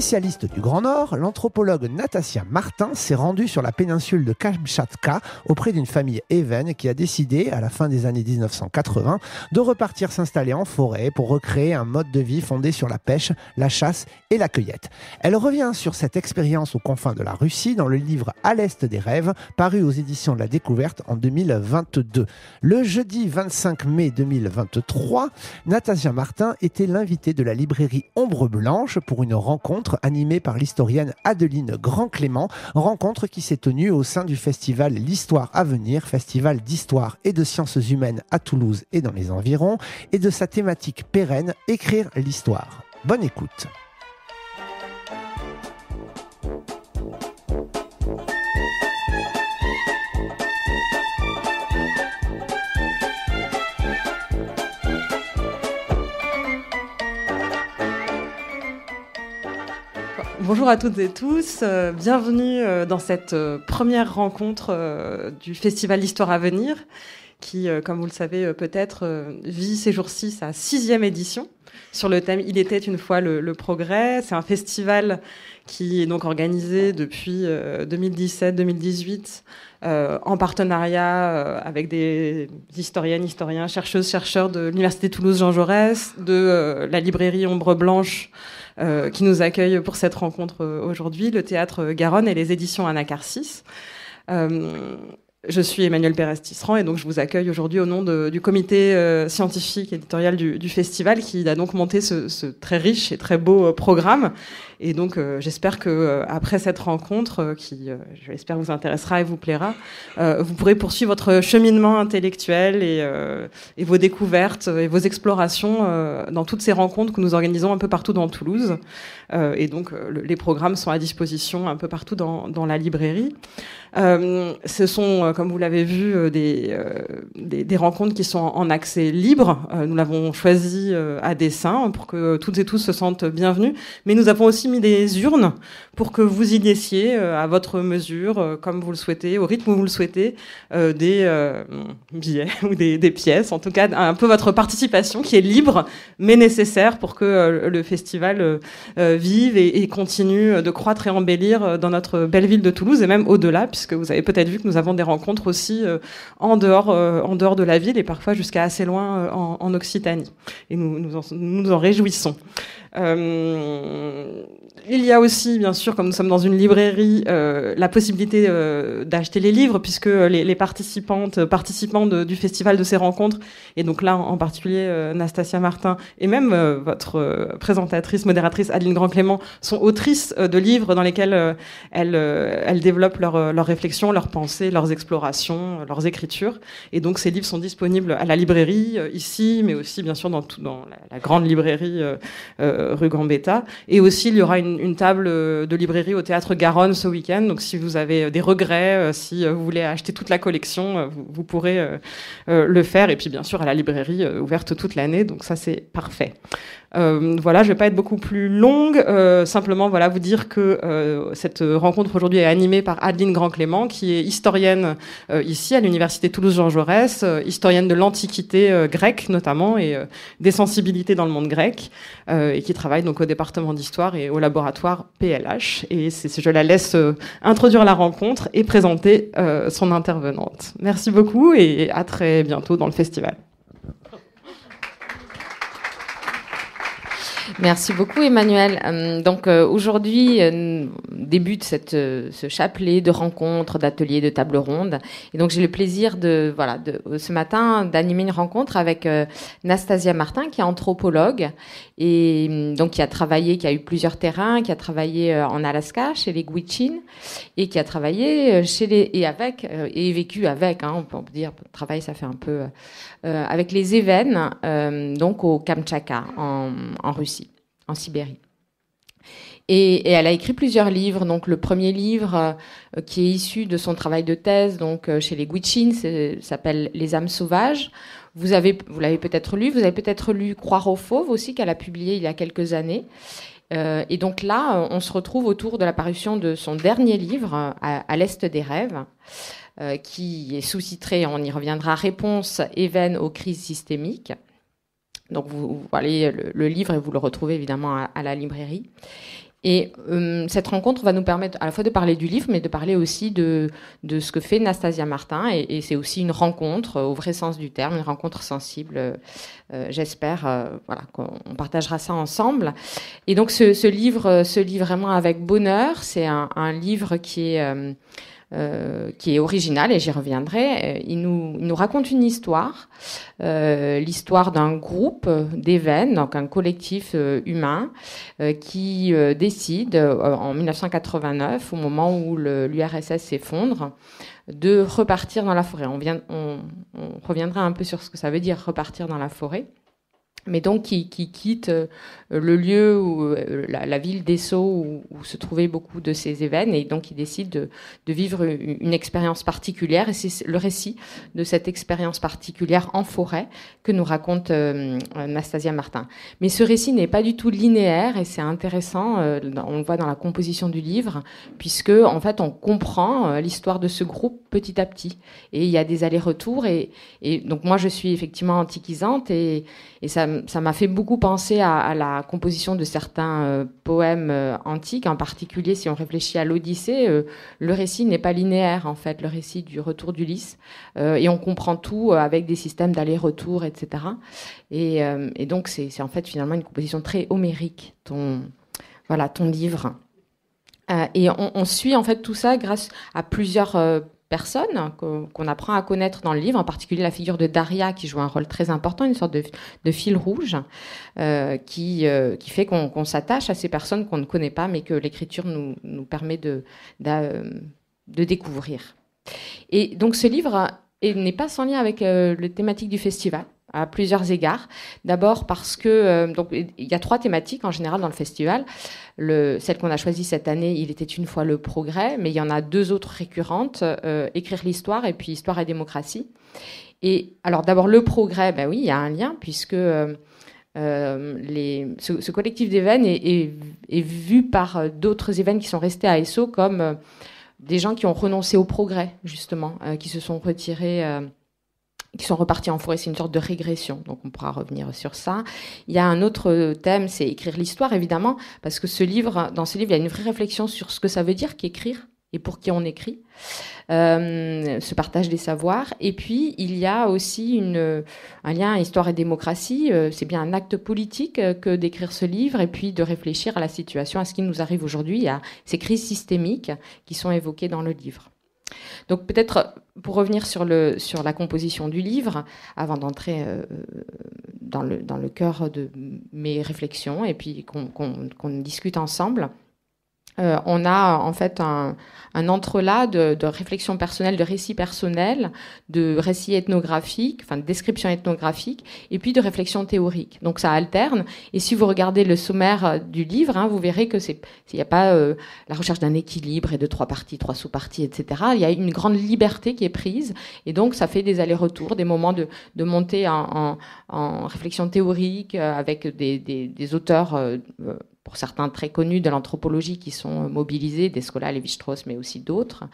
Spécialiste du Grand Nord, l'anthropologue Natasia Martin s'est rendue sur la péninsule de Kamchatka auprès d'une famille Even qui a décidé, à la fin des années 1980, de repartir s'installer en forêt pour recréer un mode de vie fondé sur la pêche, la chasse et la cueillette. Elle revient sur cette expérience aux confins de la Russie dans le livre À l'Est des rêves, paru aux éditions de la découverte en 2022. Le jeudi 25 mai 2023, Natasia Martin était l'invitée de la librairie Ombre Blanche pour une rencontre animé animée par l'historienne Adeline Grand-Clément, rencontre qui s'est tenue au sein du festival L'Histoire à venir, festival d'histoire et de sciences humaines à Toulouse et dans les environs, et de sa thématique pérenne, écrire l'histoire. Bonne écoute. bonjour à toutes et tous. Euh, bienvenue euh, dans cette euh, première rencontre du Festival Histoire à venir, qui, comme vous le savez peut-être, vit ces jours-ci sa sixième édition sur le thème Il était une fois le progrès. C'est un festival qui est donc organisé depuis 2017-2018 euh, en partenariat euh, avec des historiennes, historiens, chercheuses, chercheurs de l'Université Toulouse Jean Jaurès, de euh, la librairie Ombre Blanche qui nous accueille pour cette rencontre aujourd'hui, le théâtre Garonne et les éditions Anacarsis. Je suis Emmanuel Pérez-Tisserand et donc je vous accueille aujourd'hui au nom du comité scientifique scientifique éditorial du, festival qui a donc monté ce, très riche et très beau euh, programme. Et donc euh, j'espère que euh, après cette rencontre, qui j'espère vous intéressera et vous plaira, vous pourrez poursuivre votre cheminement intellectuel et, et vos découvertes et vos explorations dans toutes ces rencontres que nous organisons un peu partout dans Toulouse. et donc les programmes sont à disposition un peu partout dans, dans la librairie. Euh, ce sont, euh, comme vous l'avez vu, euh, des, des, des, rencontres qui sont en accès libre. nous l'avons choisi à dessein pour que toutes et tous se sentent bienvenus. Mais nous avons aussi mis des urnes pour que vous y laissiez, à votre mesure, comme vous le souhaitez, au rythme où vous le souhaitez, des billets ou des, pièces. En tout cas, un peu votre participation qui est libre mais nécessaire pour que le festival vive et, et continue de croître et embellir dans notre belle ville de Toulouse et même au-delà puisque vous avez peut-être vu que nous avons des rencontres aussi euh, en, dehors, euh, en dehors de la ville et parfois jusqu'à assez loin euh, en, Occitanie. Et nous nous en, réjouissons il y a aussi, bien sûr, comme nous sommes dans une librairie, euh, la possibilité euh, d'acheter les livres, puisque les, les participantes, participants de, du festival de ces rencontres, et donc là en particulier euh, Nastasia Martin et même votre présentatrice, modératrice Adeline Grand-Clément, sont autrices de livres dans lesquels elles, elles, développent leurs leur réflexions, leurs pensées, leurs explorations, leurs écritures. Et donc ces livres sont disponibles à la librairie, ici, mais aussi, bien sûr, dans, tout, dans la, grande librairie rue Gambetta. Et aussi, il y aura une une table euh, de librairie au théâtre Garonne ce week-end. Donc si vous avez euh, des regrets, euh, si vous voulez acheter toute la collection, vous, vous pourrez le faire. Et puis bien sûr à la librairie ouverte toute l'année. Donc ça c'est parfait. Euh, voilà, je ne vais pas être beaucoup plus longue. Euh, simplement, voilà, vous dire que euh, cette rencontre aujourd'hui est animée par Adeline Grand-Clément, qui est historienne ici à l'université Toulouse-Jean Jaurès, historienne de l'antiquité grecque notamment et des sensibilités dans le monde grec, et qui travaille donc au département d'histoire et au laboratoire PLH. Et c'est, je la laisse introduire la rencontre et présenter son intervenante. Merci beaucoup et à très bientôt dans le festival. Merci beaucoup Emmanuel. Euh, donc euh, aujourd'hui euh, débute cette, ce chapelet de rencontres, d'ateliers, de tables rondes. Et donc j'ai le plaisir de voilà de, ce matin d'animer une rencontre avec Nastasia Martin qui est anthropologue et hum, donc qui a travaillé, qui a eu plusieurs terrains, qui a travaillé euh, en Alaska chez les Gwich'in et qui a travaillé euh, chez les et avec euh, et vécu avec, hein, on peut dire travail ça fait un peu avec les Évènes, donc au Kamtchatka en, Russie, en Sibérie. Et, elle a écrit plusieurs livres. Donc le premier livre qui est issu de son travail de thèse, donc chez les Gwich'in, s'appelle Les âmes sauvages, vous avez, l'avez peut-être lu, vous avez peut-être lu Croire aux fauves aussi qu'elle a publié il y a quelques années. Euh, et donc là, on se retrouve autour de la parution de son dernier livre, euh, À, l'est des rêves, euh, qui est sous-titré, on y reviendra, Réponse Even aux crises systémiques. Donc vous, allez le, livre et vous le retrouvez évidemment à la librairie. Et euh, cette rencontre va nous permettre à la fois de parler du livre, mais de parler aussi de, de ce que fait Nastasia Martin. Et, et c'est aussi une rencontre, euh, au vrai sens du terme, une rencontre sensible. Euh, j'espère voilà, qu'on partagera ça ensemble. Et donc ce, ce livre se lit vraiment avec bonheur. C'est un, un, livre qui est... Euh, qui est original, et j'y reviendrai. Euh, il nous, nous, raconte une histoire, euh, l'histoire d'un groupe d'Even, donc un collectif humain, qui décide en 1989, au moment où l'URSS s'effondre, de repartir dans la forêt. On, vient, reviendra un peu sur ce que ça veut dire repartir dans la forêt mais donc qui quitte euh, le lieu, où, euh, la, ville des Sceaux, où, se trouvaient beaucoup de ces événements, et donc il décide de, vivre une, expérience particulière, et c'est le récit de cette expérience particulière en forêt que nous raconte euh, Nastasia Martin. Mais ce récit n'est pas du tout linéaire, et c'est intéressant, on le voit dans la composition du livre, puisque en fait on comprend l'histoire de ce groupe petit à petit, et il y a des allers-retours, et, et donc moi je suis effectivement antiquisante, et, ça m'a fait beaucoup penser à la composition de certains euh, poèmes euh, antiques, en particulier si on réfléchit à l'Odyssée, euh, le récit n'est pas linéaire en fait, le récit du retour d'Ulysse, et on comprend tout avec des systèmes d'aller-retour, etc. Et, donc c'est en fait finalement une composition très homérique, ton, voilà, ton livre. et on, on suit en fait tout ça grâce à plusieurs personnes qu'on apprend à connaître dans le livre, en particulier la figure de Daria qui joue un rôle très important, une sorte de, fil rouge euh, qui, euh, qui fait qu'on s'attache à ces personnes qu'on ne connaît pas mais que l'écriture nous, permet de, euh, de, découvrir. Et donc ce livre n'est pas sans lien avec la thématique du festival à plusieurs égards. D'abord parce que euh, donc il y a trois thématiques en général dans le festival. Le, celle qu'on a choisie cette année, il était une fois le progrès, mais il y en a deux autres récurrentes euh, écrire l'histoire et puis histoire et démocratie. Et alors d'abord le progrès, ben oui, il y a un lien puisque euh, les, ce, collectif d'événements est, est, vu par d'autres événements qui sont restés à ESSO comme des gens qui ont renoncé au progrès justement, qui se sont retirés qui sont repartis en forêt. C'est une sorte de régression, donc on pourra revenir sur ça. Il y a un autre thème, c'est écrire l'histoire, évidemment, parce que ce livre, dans ce livre, il y a une vraie réflexion sur ce que ça veut dire qu'écrire et pour qui on écrit, euh, ce partage des savoirs. Et puis, il y a aussi une, un lien histoire et démocratie. Euh, c'est bien un acte politique euh, que d'écrire ce livre et puis de réfléchir à la situation, à ce qui nous arrive aujourd'hui, à ces crises systémiques qui sont évoquées dans le livre. Donc peut-être euh, pour revenir sur, le, sur la composition du livre, avant d'entrer euh, euh, dans, le, cœur de mes réflexions et puis qu'on discute ensemble, euh, on a euh, en fait un, un entrelac de, de, réflexion personnelle, de récits personnels, de récits ethnographiques, enfin de descriptions ethnographiques, et puis de réflexion théorique. Donc ça alterne. Et si vous regardez le sommaire euh, du livre, hein, vous verrez que c'est il n'y a pas la recherche d'un équilibre et de trois parties, trois sous-parties, etc. Il y a une grande liberté qui est prise, et donc ça fait des allers-retours, des moments de, de montée en, réflexion théorique avec des, des, des auteurs pour certains très connus de l'anthropologie qui sont mobilisés, Descola, Lévi-Strauss, mais aussi d'autres.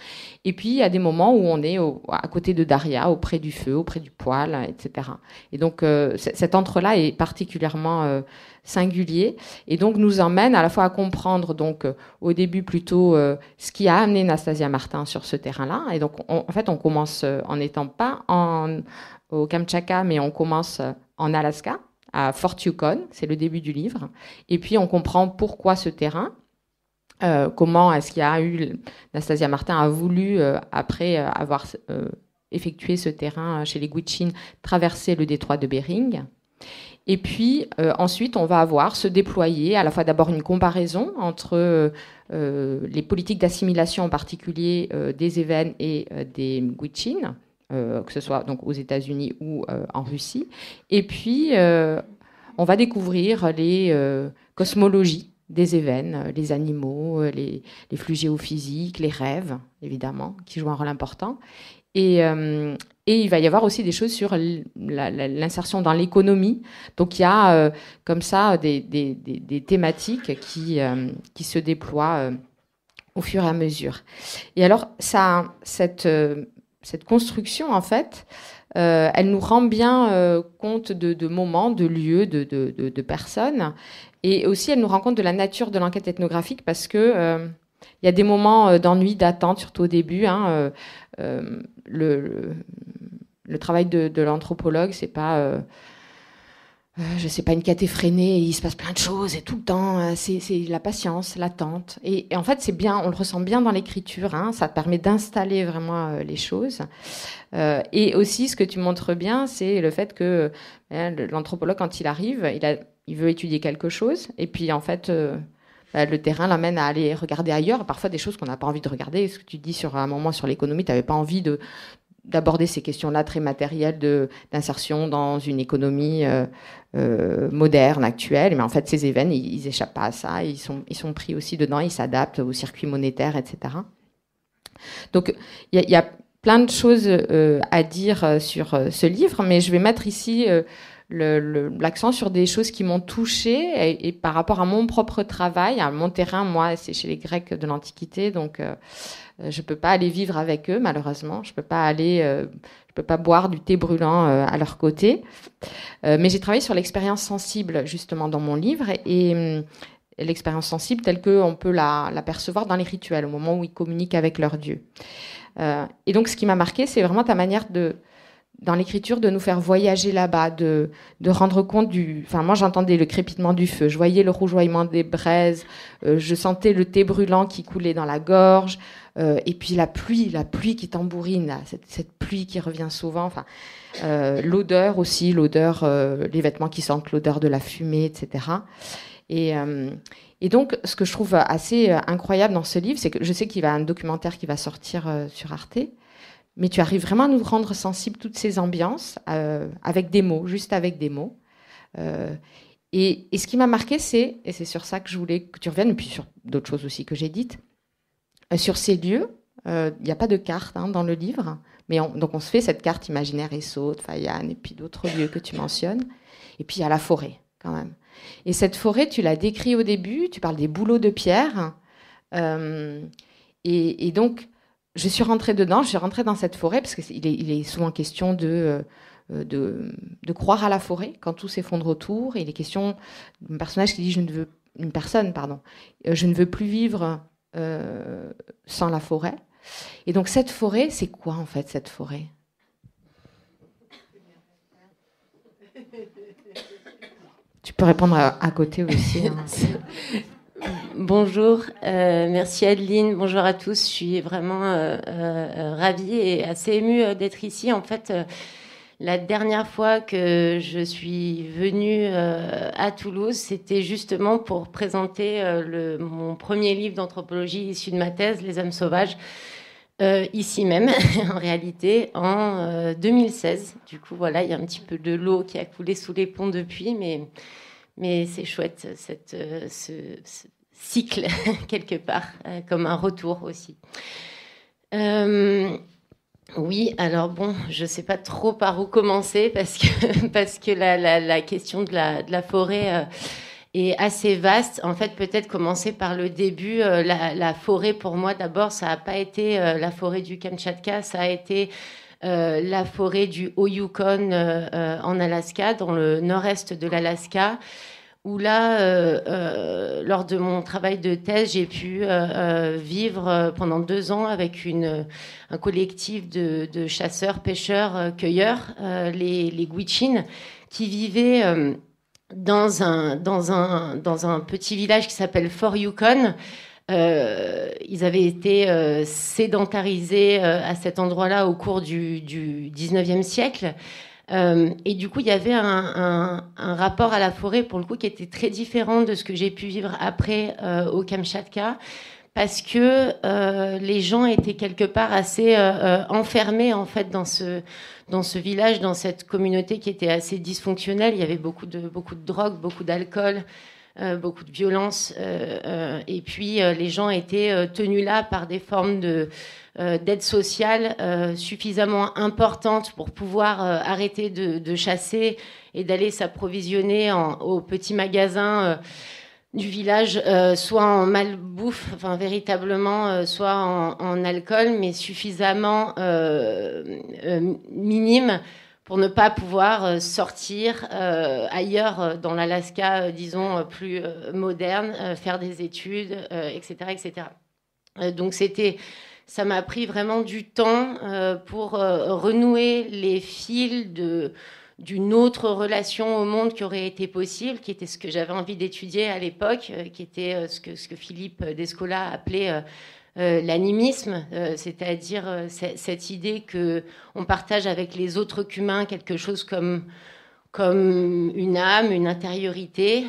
Et puis, il y a des moments où on est à côté de Daria, auprès du feu, auprès du poêle, etc. Et donc, euh, cet entre-là est particulièrement euh, singulier et donc nous emmène à la fois à comprendre donc euh, au début plutôt ce qui a amené Nastasia Martin sur ce terrain-là et donc en fait on commence en n'étant pas en, au Kamtchatka mais on commence en Alaska à Fort Yukon, c'est le début du livre. Et puis on comprend pourquoi ce terrain, euh, comment est-ce qu'il y a eu, Nastasia Martin a voulu, euh, après euh, avoir effectué ce terrain chez les Guichin, traverser le détroit de Bering. Et puis ensuite, on va avoir se déployer à la fois d'abord une comparaison entre les politiques d'assimilation en particulier des Évènes et des Guichin, euh, que ce soit donc aux États-Unis ou euh, en Russie. Et puis, euh, on va découvrir les cosmologies des événements, les animaux, les, flux géophysiques, les rêves, évidemment, qui jouent un rôle important. Et, et il va y avoir aussi des choses sur l'insertion dans l'économie. Donc il y a comme ça des, des, des, thématiques qui, qui se déploient au fur et à mesure. Et alors, ça, cette cette construction, en fait, euh, elle nous rend bien euh, compte de, moments, de lieux, de, personnes. Et aussi, elle nous rend compte de la nature de l'enquête ethnographique parce que il euh, y a des moments d'ennui, d'attente, surtout au début. Hein, le, le, le, travail de, l'anthropologue, c'est pas je euh, je sais pas, une quête effrénée, il se passe plein de choses et tout le temps, euh, c'est la patience, l'attente. Et, en fait, c'est bien, on le ressent bien dans l'écriture, hein, ça te permet d'installer vraiment euh, les choses. et aussi, ce que tu montres bien, c'est le fait que hein, l'anthropologue, quand il arrive, il, il veut étudier quelque chose, et puis en fait, bah, le terrain l'amène à aller regarder ailleurs, parfois des choses qu'on n'a pas envie de regarder. Ce que tu dis sur un moment sur l'économie, tu n'avais pas envie de, d'aborder ces questions-là très matérielles d'insertion dans une économie euh, euh, moderne, actuelle. Mais en fait, ces événements, ils, échappent pas à ça. Ils sont, ils sont pris aussi dedans, ils s'adaptent au circuit monétaire, etc. Donc, il y, a plein de choses euh, à dire sur ce livre, mais je vais mettre ici l'accent sur des choses qui m'ont touché et, par rapport à mon propre travail, à mon terrain, moi, c'est chez les Grecs de l'Antiquité, donc euh, je peux pas aller vivre avec eux, malheureusement. Je peux pas aller, euh, je peux pas boire du thé brûlant euh, à leur côté. mais j'ai travaillé sur l'expérience sensible justement dans mon livre et, hum, l'expérience sensible telle qu'on peut la, percevoir dans les rituels au moment où ils communiquent avec leur Dieu. et donc, ce qui m'a marqué, c'est vraiment ta manière de dans l'écriture de nous faire voyager là-bas, de, de rendre compte du... Enfin, moi, j'entendais le crépitement du feu, je voyais le rougeoiement des braises, je sentais le thé brûlant qui coulait dans la gorge, euh, et puis la pluie, la pluie qui tambourine, cette, pluie qui revient souvent. Enfin, euh, l'odeur aussi, l'odeur, euh, les vêtements qui sentent l'odeur de la fumée, etc. Et, donc, ce que je trouve assez incroyable dans ce livre, c'est que je sais qu'il y a un documentaire qui va sortir sur Arte, mais tu arrives vraiment à nous rendre sensibles toutes ces ambiances avec des mots, juste avec des mots. Et, et, ce qui m'a marqué, c'est, et c'est sur ça que je voulais que tu reviennes, et puis sur d'autres choses aussi que j'ai dites, euh, sur ces lieux, il euh, n'y a pas de carte hein, dans le livre, mais on, donc on se fait cette carte imaginaire et saute Fayane et puis d'autres lieux que tu mentionnes. Et puis il y a la forêt quand même. Et cette forêt, tu l'as décrit au début, tu parles des boulots de pierre. Euh, et, donc, je suis rentrée dedans, je suis rentrée dans cette forêt, parce qu'il est, souvent question de, de, croire à la forêt quand tout s'effondre autour. Et il est question d'un personnage qui dit Je ne veux une personne, pardon. Je ne veux plus vivre euh, sans la forêt. Et donc cette forêt, c'est quoi en fait cette forêt Tu peux répondre à, côté aussi. Hein. Bonjour, euh, merci Adeline, bonjour à tous. Je suis vraiment euh, ravie et assez émue d'être ici. En fait, la dernière fois que je suis venue euh, à Toulouse, c'était justement pour présenter euh, mon premier livre d'anthropologie issu de ma thèse, Les hommes sauvages, euh, ici même, en réalité, en 2016. Du coup, voilà, il y a un petit peu de l'eau qui a coulé sous les ponts depuis, mais, mais c'est chouette, cette, ce, cycle, quelque part, comme un retour aussi. Euh, oui, alors bon, je ne sais pas trop par où commencer parce que, parce que la, la, question de la, de la forêt euh, est assez vaste. En fait, peut-être commencer par le début. Euh, la, forêt, pour moi, d'abord, ça n'a pas été euh, la forêt du Kamchatka, ça a été la forêt du Haut Yukon en Alaska, dans le nord-est de l'Alaska où là, euh, euh, lors de mon travail de thèse, j'ai pu euh, vivre pendant deux ans avec un collectif de, chasseurs, pêcheurs, cueilleurs, les, les qui vivaient dans, un, petit village qui s'appelle Fort Yukon. ils avaient été sédentarisés à cet endroit-là au cours du, du 19e siècle. Euh, et du coup, il y avait un, un, un, rapport à la forêt, pour le coup, qui était très différent de ce que j'ai pu vivre après euh, au Kamchatka, parce que euh, les gens étaient quelque part assez euh, enfermés, en fait, dans ce, dans ce village, dans cette communauté qui était assez dysfonctionnelle. Il y avait beaucoup de, beaucoup de drogue, beaucoup d'alcool. Euh, beaucoup de violence, euh, euh, et puis les gens étaient tenus là par des formes de d'aide sociale suffisamment importantes pour pouvoir arrêter de, chasser et d'aller s'approvisionner au petit magasin du village, soit en malbouffe, enfin véritablement, soit en, alcool, mais suffisamment minimes pour ne pas pouvoir euh, sortir euh, ailleurs euh, dans l'Alaska, disons, plus moderne, faire des études, etc. etc. donc c'était, ça m'a pris vraiment du temps pour renouer les fils d'une autre relation au monde qui aurait été possible, qui était ce que j'avais envie d'étudier à l'époque, qui était ce que, ce que Philippe Descola appelait euh, l'animisme, euh, c'est-à-dire euh, cette idée que on partage avec les autres humains quelque chose comme comme une âme, une intériorité,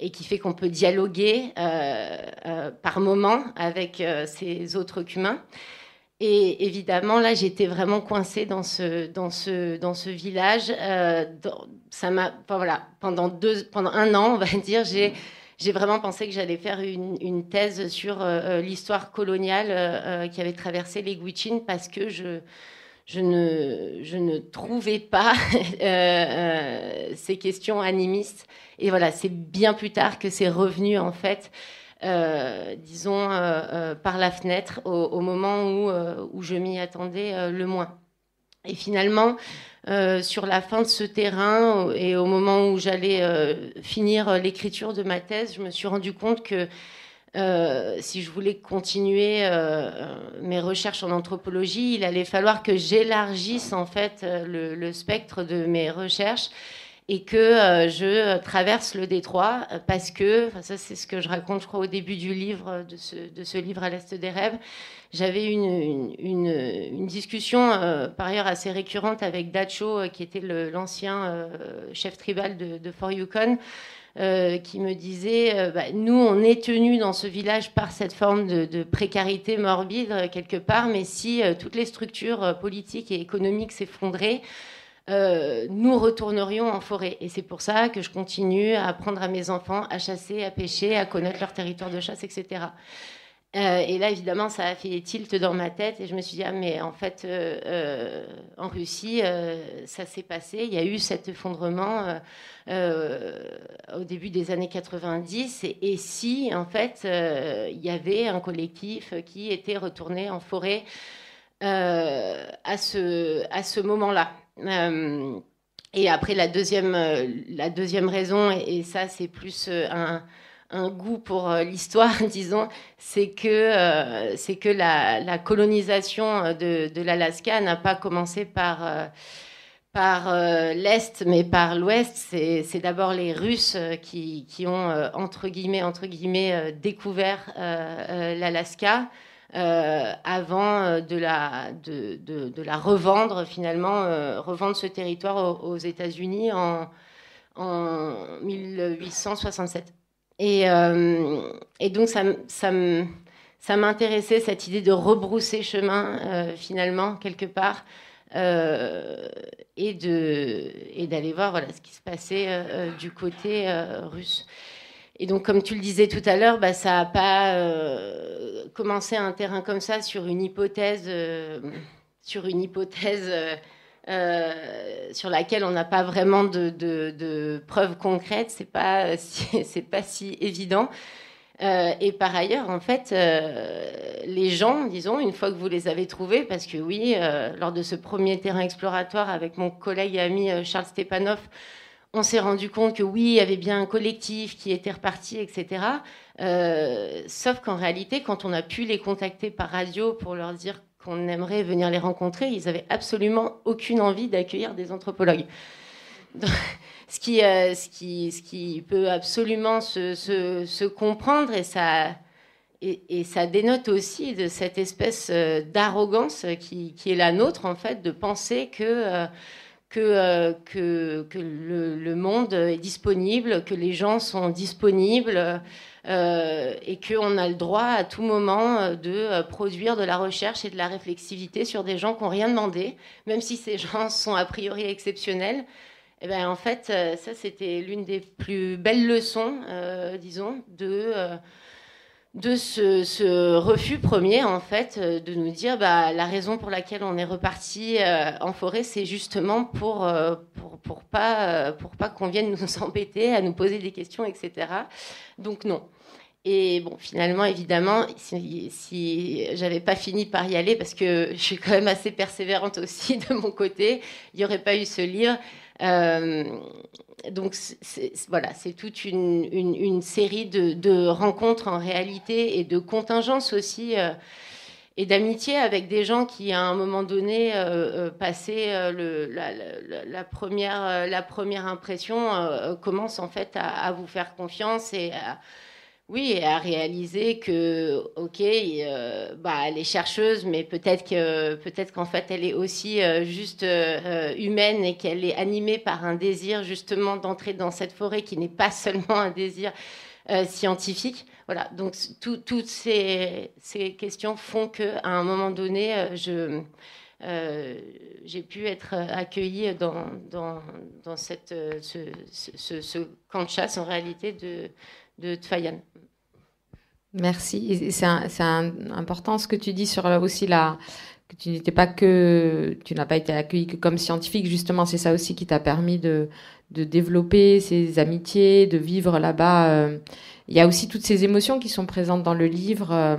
et qui fait qu'on peut dialoguer par moment avec ces autres humains. Et évidemment, là, j'étais vraiment coincée dans ce, dans ce, dans ce village. ça m'a, voilà, pendant, deux, pendant un an, on va dire, j'ai j'ai vraiment pensé que j'allais faire une, thèse sur euh, euh, l'histoire coloniale euh, qui avait traversé les guichines parce que je, ne, trouvais pas ces questions animistes. Et voilà, c'est bien plus tard que c'est revenu en fait. disons, par la fenêtre au, moment où je m'y attendais le moins. Et finalement, euh, sur la fin de ce terrain et au moment où j'allais euh, finir euh, l'écriture de ma thèse, je me suis rendu compte que si je voulais continuer mes recherches en anthropologie, il allait falloir que j'élargisse en fait le, spectre de mes recherches et que euh, je traverse le détroit euh, parce que, ça c'est ce que je raconte, je crois, au début du livre, euh, de ce, de ce livre à l'Est des rêves, j'avais une, une, discussion, par ailleurs assez récurrente, avec Dacho, qui était l'ancien chef tribal de, Fort Yukon. qui me disait bah, Nous, on est tenus dans ce village par cette forme de, précarité morbide, quelque part, mais si toutes les structures politiques et économiques s'effondraient, euh, nous retournerions en forêt. Et c'est pour ça que je continue à apprendre à mes enfants à chasser, à pêcher, à connaître leur territoire de chasse, etc. Euh, et là, évidemment, ça a fait des tilts dans ma tête et je me suis dit, ah, mais en fait, euh, en Russie, ça s'est passé. Il y a eu cet effondrement au début des années 90. Et, si, en fait, il y avait un collectif qui était retourné en forêt à ce, à ce moment-là euh, et après, la deuxième, euh, la deuxième raison, et, ça, c'est plus euh, un, un, goût pour l'histoire, disons, c'est que, c'est que la, la, colonisation de, de l'Alaska n'a pas commencé par par l'Est, mais par l'Ouest, c'est d'abord les Russes qui, qui ont, entre guillemets, entre guillemets découvert l'Alaska. Euh, avant euh, de la, de, la revendre finalement, euh, revendre ce territoire aux, États-Unis en, en, 1867. Et, et donc ça, ça, m'intéressait cette idée de rebrousser chemin finalement quelque part. et d'aller voir voilà, ce qui se passait du côté russe. Et donc, comme tu le disais tout à l'heure, bah, ça n'a pas euh, commencé un terrain comme ça sur une hypothèse, euh, sur une hypothèse euh, sur laquelle on n'a pas vraiment de, preuves concrètes. C'est pas pas si évident. et par ailleurs, en fait, les gens, disons, une fois que vous les avez trouvés, parce que oui, lors de ce premier terrain exploratoire avec mon collègue et ami Charles Stepanov, on s'est rendu compte que oui, il y avait bien un collectif qui était reparti, etc. Euh, sauf qu'en réalité, quand on a pu les contacter par radio pour leur dire qu'on aimerait venir les rencontrer, ils n'avaient absolument aucune envie d'accueillir des anthropologues. Euh, ce, qui, ce, qui, peut absolument se, comprendre et ça, dénote aussi de cette espèce euh, d'arrogance qui, est la nôtre, en fait, de penser que... Euh, que, que, le, monde est disponible, que les gens sont disponibles euh, et qu'on a le droit à tout moment euh, de euh, produire de la recherche et de la réflexivité sur des gens qui n'ont rien demandé, même si ces gens sont a priori exceptionnels. et eh bien, en fait, ça, c'était l'une des plus belles leçons, disons, de de ce, refus premier, en fait, euh, de nous dire bah, la raison pour laquelle on est reparti euh, en forêt, c'est justement pour, euh, pour, pas, pour pas qu'on vienne nous embêter, à nous poser des questions, etc. Donc, non. Et bon, finalement, évidemment, si, si j'avais pas fini par y aller, parce que je suis quand même assez persévérante aussi de mon côté, il n'y aurait pas eu ce livre. Euh, donc voilà, c'est toute une, série de, rencontres en réalité et de contingences aussi euh, et d'amitié avec des gens qui, à un moment donné, euh, euh la, première, la première impression, commencent en fait à, à, vous faire confiance et à, oui, et à réaliser que, ok, euh, bah, elle est chercheuse, mais peut-être que peut-être qu'en fait, elle est aussi euh, juste euh, humaine et qu'elle est animée par un désir justement d'entrer dans cette forêt qui n'est pas seulement un désir scientifique. Voilà. Donc toutes ces, questions font que, à un moment donné, je j'ai pu être accueillie dans, dans, dans cette, ce, ce, camp de chasse en réalité de, de Merci. C'est important ce que tu dis sur aussi là, que tu n'étais pas que tu n'as pas été accueilli que comme scientifique. Justement, c'est ça aussi qui t'a permis de, de développer ces amitiés, de vivre là-bas. Euh. Il y a aussi toutes ces émotions qui sont présentes dans le livre. Euh.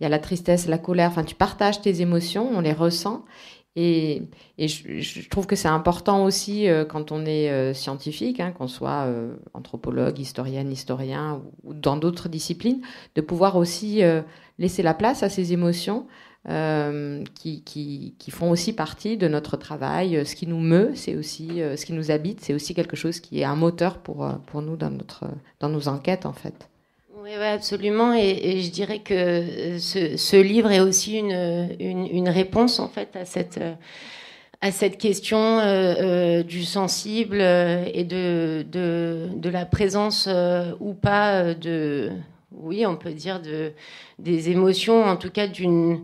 Il y a la tristesse, la colère. Enfin, tu partages tes émotions, on les ressent. Et, je, trouve que c'est important aussi euh, quand on est euh, scientifique, hein, qu'on soit euh, anthropologue, historienne, historien ou, dans d'autres disciplines, de pouvoir aussi laisser la place à ces émotions qui, font aussi partie de notre travail. Ce qui nous meut, c'est aussi ce qui nous habite, c'est aussi quelque chose qui est un moteur pour, nous dans, dans nos enquêtes en fait. Oui, absolument. Et, je dirais que euh, ce, livre est aussi une, réponse en fait à cette euh, à cette question euh, du sensible et de, de, la présence ou pas de oui on peut dire de des émotions en tout cas d'une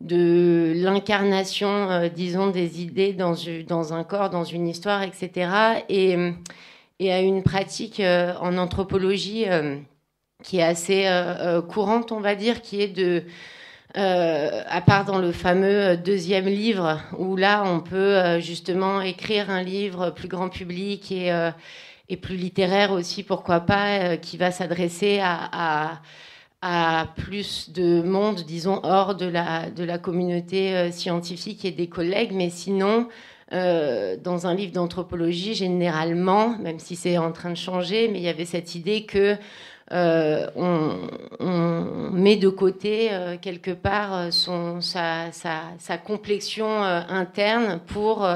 de l'incarnation disons des idées dans dans un corps dans une histoire etc et et à une pratique en anthropologie qui est assez euh, euh, courante, on va dire, qui est de, euh, à part dans le fameux deuxième livre, où là, on peut justement écrire un livre plus grand public et, et plus littéraire aussi, pourquoi pas, qui va s'adresser à, à, à, plus de monde, disons, hors de la, de la communauté scientifique et des collègues, mais sinon... dans un livre d'anthropologie, généralement, même si c'est en train de changer, mais il y avait cette idée que euh, on, met de côté euh, quelque part euh, son, sa, sa complexion interne pour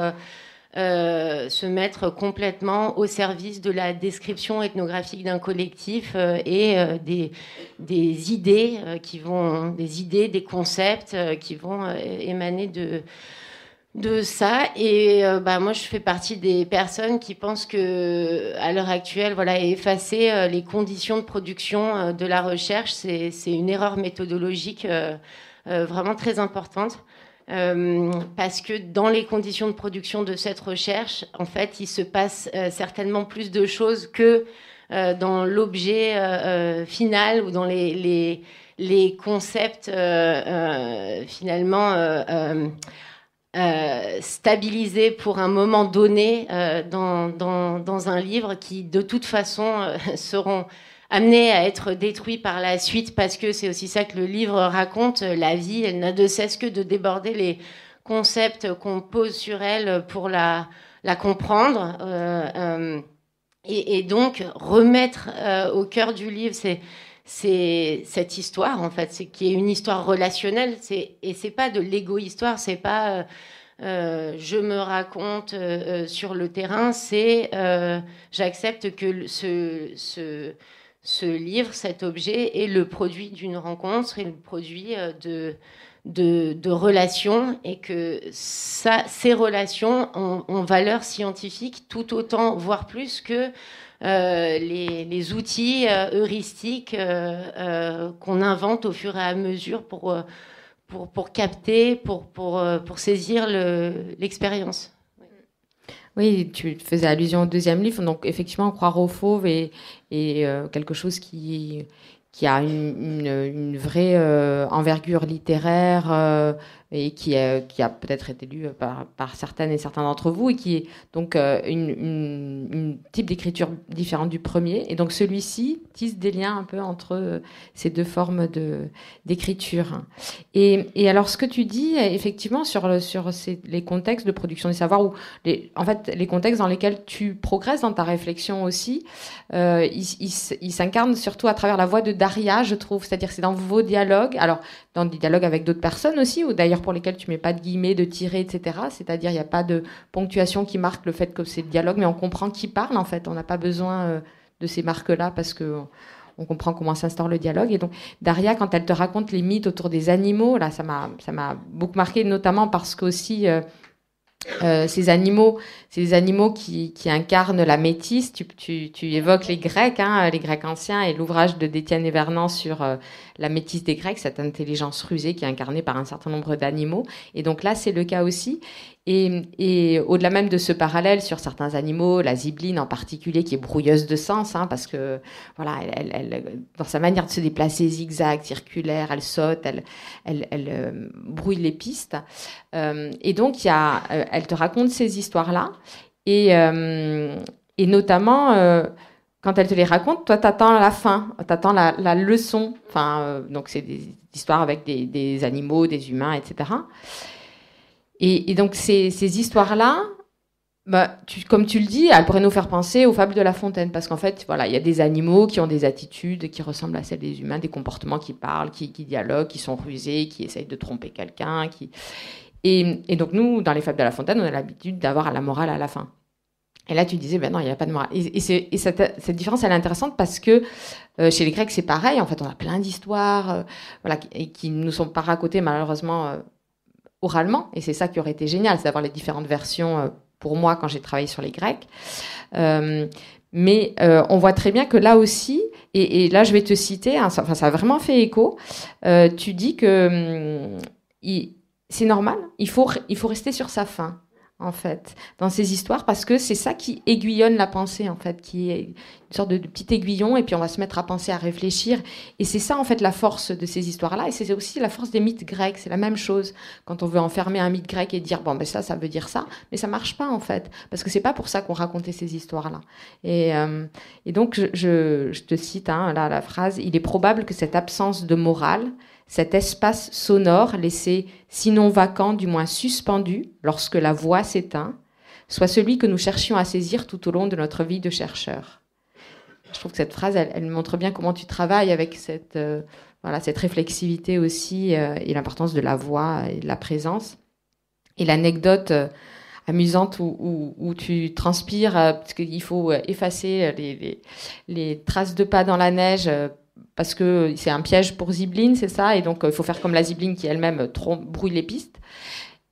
se mettre complètement au service de la description ethnographique d'un collectif et des, des, idées qui vont, des idées, des concepts qui vont émaner de de ça et euh, bah moi je fais partie des personnes qui pensent que à l'heure actuelle voilà effacer euh, les conditions de production euh, de la recherche c'est une erreur méthodologique vraiment très importante parce que dans les conditions de production de cette recherche en fait il se passe certainement plus de choses que dans l'objet final ou dans les, les, les concepts finalement euh, Stabiliser pour un moment donné euh, dans, un livre qui, de toute façon, euh, seront amenés à être détruits par la suite parce que c'est aussi ça que le livre raconte. La vie, elle n'a de cesse que de déborder les concepts qu'on pose sur elle pour la, comprendre. Et, donc, remettre au cœur du livre, c'est c'est cette histoire en fait, c'est qui est une histoire relationnelle. C'est et c'est pas de l'égo histoire, c'est pas euh, euh, je me raconte euh, sur le terrain. C'est j'accepte que ce, ce livre, cet objet est le produit d'une rencontre, est le produit de, de, relations, et que ça, ces relations ont, valeur scientifique tout autant, voire plus que euh, les, outils euh, heuristiques euh, qu'on invente au fur et à mesure pour, pour, pour capter, pour, pour, pour saisir l'expérience. oui, tu faisais allusion au deuxième livre, donc effectivement, croire aux fauves et, quelque chose qui, qui a une, une, vraie envergure littéraire, et qui, euh, qui a peut-être été lu euh, par, par, certaines et certains d'entre vous, et qui est donc euh, une, une, type d'écriture différente du premier. Et donc celui-ci tisse des liens un peu entre euh, ces deux formes de, d'écriture. Et, et, alors ce que tu dis, effectivement, sur, le, sur les contextes de production des savoirs, ou les, en fait les contextes dans lesquels tu progresses dans ta réflexion aussi, euh, il, s'incarne surtout à travers la voix de Daria, je trouve, c'est-à-dire c'est dans vos dialogues, alors dans des dialogues avec d'autres personnes aussi, ou d'ailleurs pour lesquelles tu mets pas de guillemets, de tirets, etc. C'est-à-dire, il n'y a pas de ponctuation qui marque le fait que c'est le dialogue, mais on comprend qui parle, en fait. On n'a pas besoin euh, de ces marques-là parce que on comprend comment s'instaure le dialogue. Et donc, Daria, quand elle te raconte les mythes autour des animaux, là, ça m'a, ça m'a beaucoup marqué, notamment parce qu'aussi, euh, euh, ces animaux c'est des animaux qui, qui, incarnent la métisse. Tu, tu, tu évoques les Grecs, hein, les Grecs anciens, et l'ouvrage de Détienne Vernant sur euh, la métisse des Grecs, cette intelligence rusée qui est incarnée par un certain nombre d'animaux. Et donc là, c'est le cas aussi. Et, et au-delà même de ce parallèle sur certains animaux, la zibline en particulier, qui est brouilleuse de sens, hein, parce que voilà, elle, elle, dans sa manière de se déplacer zigzag, circulaire, elle saute, elle, elle, euh, brouille les pistes. Euh, et donc, y a, elle te raconte ces histoires-là. Et, euh, et notamment, euh, quand elle te les raconte, toi, t'attends la fin, t'attends la, la leçon. Enfin, euh, donc, c'est des histoires avec des, animaux, des humains, etc. Et, donc, ces, histoires-là, bah, tu, comme tu le dis, elles pourraient nous faire penser aux fables de La Fontaine, parce qu'en fait, voilà, il y a des animaux qui ont des attitudes qui ressemblent à celles des humains, des comportements qui parlent, qui, dialoguent, qui sont rusés, qui essayent de tromper quelqu'un, qui... Et, donc, nous, dans les Fables de la Fontaine, on a l'habitude d'avoir la morale à la fin. Et là, tu disais, ben non, il n'y a pas de morale. Et, cette, différence, elle est intéressante parce que euh, chez les Grecs, c'est pareil. En fait, on a plein d'histoires euh, voilà, qui, qui, nous sont pas racontées, malheureusement, euh, oralement. Et c'est ça qui aurait été génial, c'est d'avoir les différentes versions pour moi quand j'ai travaillé sur les Grecs. mais on voit très bien que là aussi, et, là, je vais te citer, ça, a vraiment fait écho, tu dis que. Hum, c'est normal. Il faut, il faut rester sur sa fin en fait, dans ces histoires, parce que c'est ça qui aiguillonne la pensée, en fait, qui est une sorte de, petit aiguillon, et puis on va se mettre à penser, à réfléchir. Et c'est ça, en fait, la force de ces histoires-là. Et c'est aussi la force des mythes grecs. C'est la même chose. Quand on veut enfermer un mythe grec et dire, bon, ben ça, ça veut dire ça, mais ça marche pas, en fait, parce que c'est pas pour ça qu'on racontait ces histoires-là. Et, euh, et donc, je, te cite, hein, la phrase, il est probable que cette absence de morale, cet espace sonore laissé sinon vacant, du moins suspendu lorsque la voix s'éteint, soit celui que nous cherchions à saisir tout au long de notre vie de chercheur. Je trouve que cette phrase, elle, montre bien comment tu travailles avec cette, euh, voilà, cette réflexivité aussi euh, et l'importance de la voix et de la présence. Et l'anecdote euh, amusante où, tu transpires, parce qu'il faut effacer les, traces de pas dans la neige parce que c'est un piège pour Zibline, c'est ça, et donc euh, il faut faire comme la Zibline qui elle-même brouille les pistes.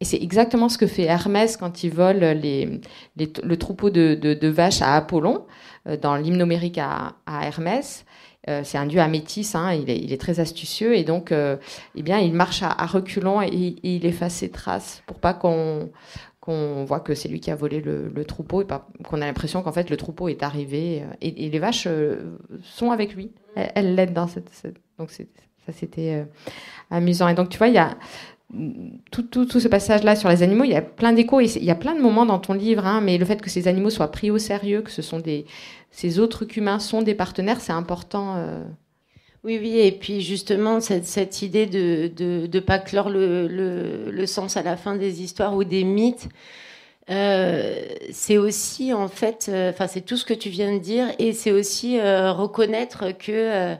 Et c'est exactement ce que fait Hermès quand il vole les, le troupeau de, vaches à Apollon, euh, dans l'hymnomérique à, à Hermès. Euh, c'est un dieu à métis, hein, il, est, très astucieux et donc, eh bien, il marche à, reculons et, et, il efface ses traces pour pas qu'on on voit que c'est lui qui a volé le, troupeau et qu'on a l'impression qu'en fait le troupeau est arrivé euh, et, les vaches euh, sont avec lui. Elles l'aident dans cette, Donc ça c'était euh, amusant. Et donc tu vois, il y a tout, ce passage-là sur les animaux, il y a plein d'échos, il y a plein de moments dans ton livre, hein, mais le fait que ces animaux soient pris au sérieux, que ce sont des, ces autres humains sont des partenaires, c'est important. Oui, oui, et puis justement, cette, cette idée de ne de, pas clore le, le, sens à la fin des histoires ou des mythes, euh, c'est aussi, en fait, euh, enfin, c'est tout ce que tu viens de dire, et c'est aussi euh, reconnaître que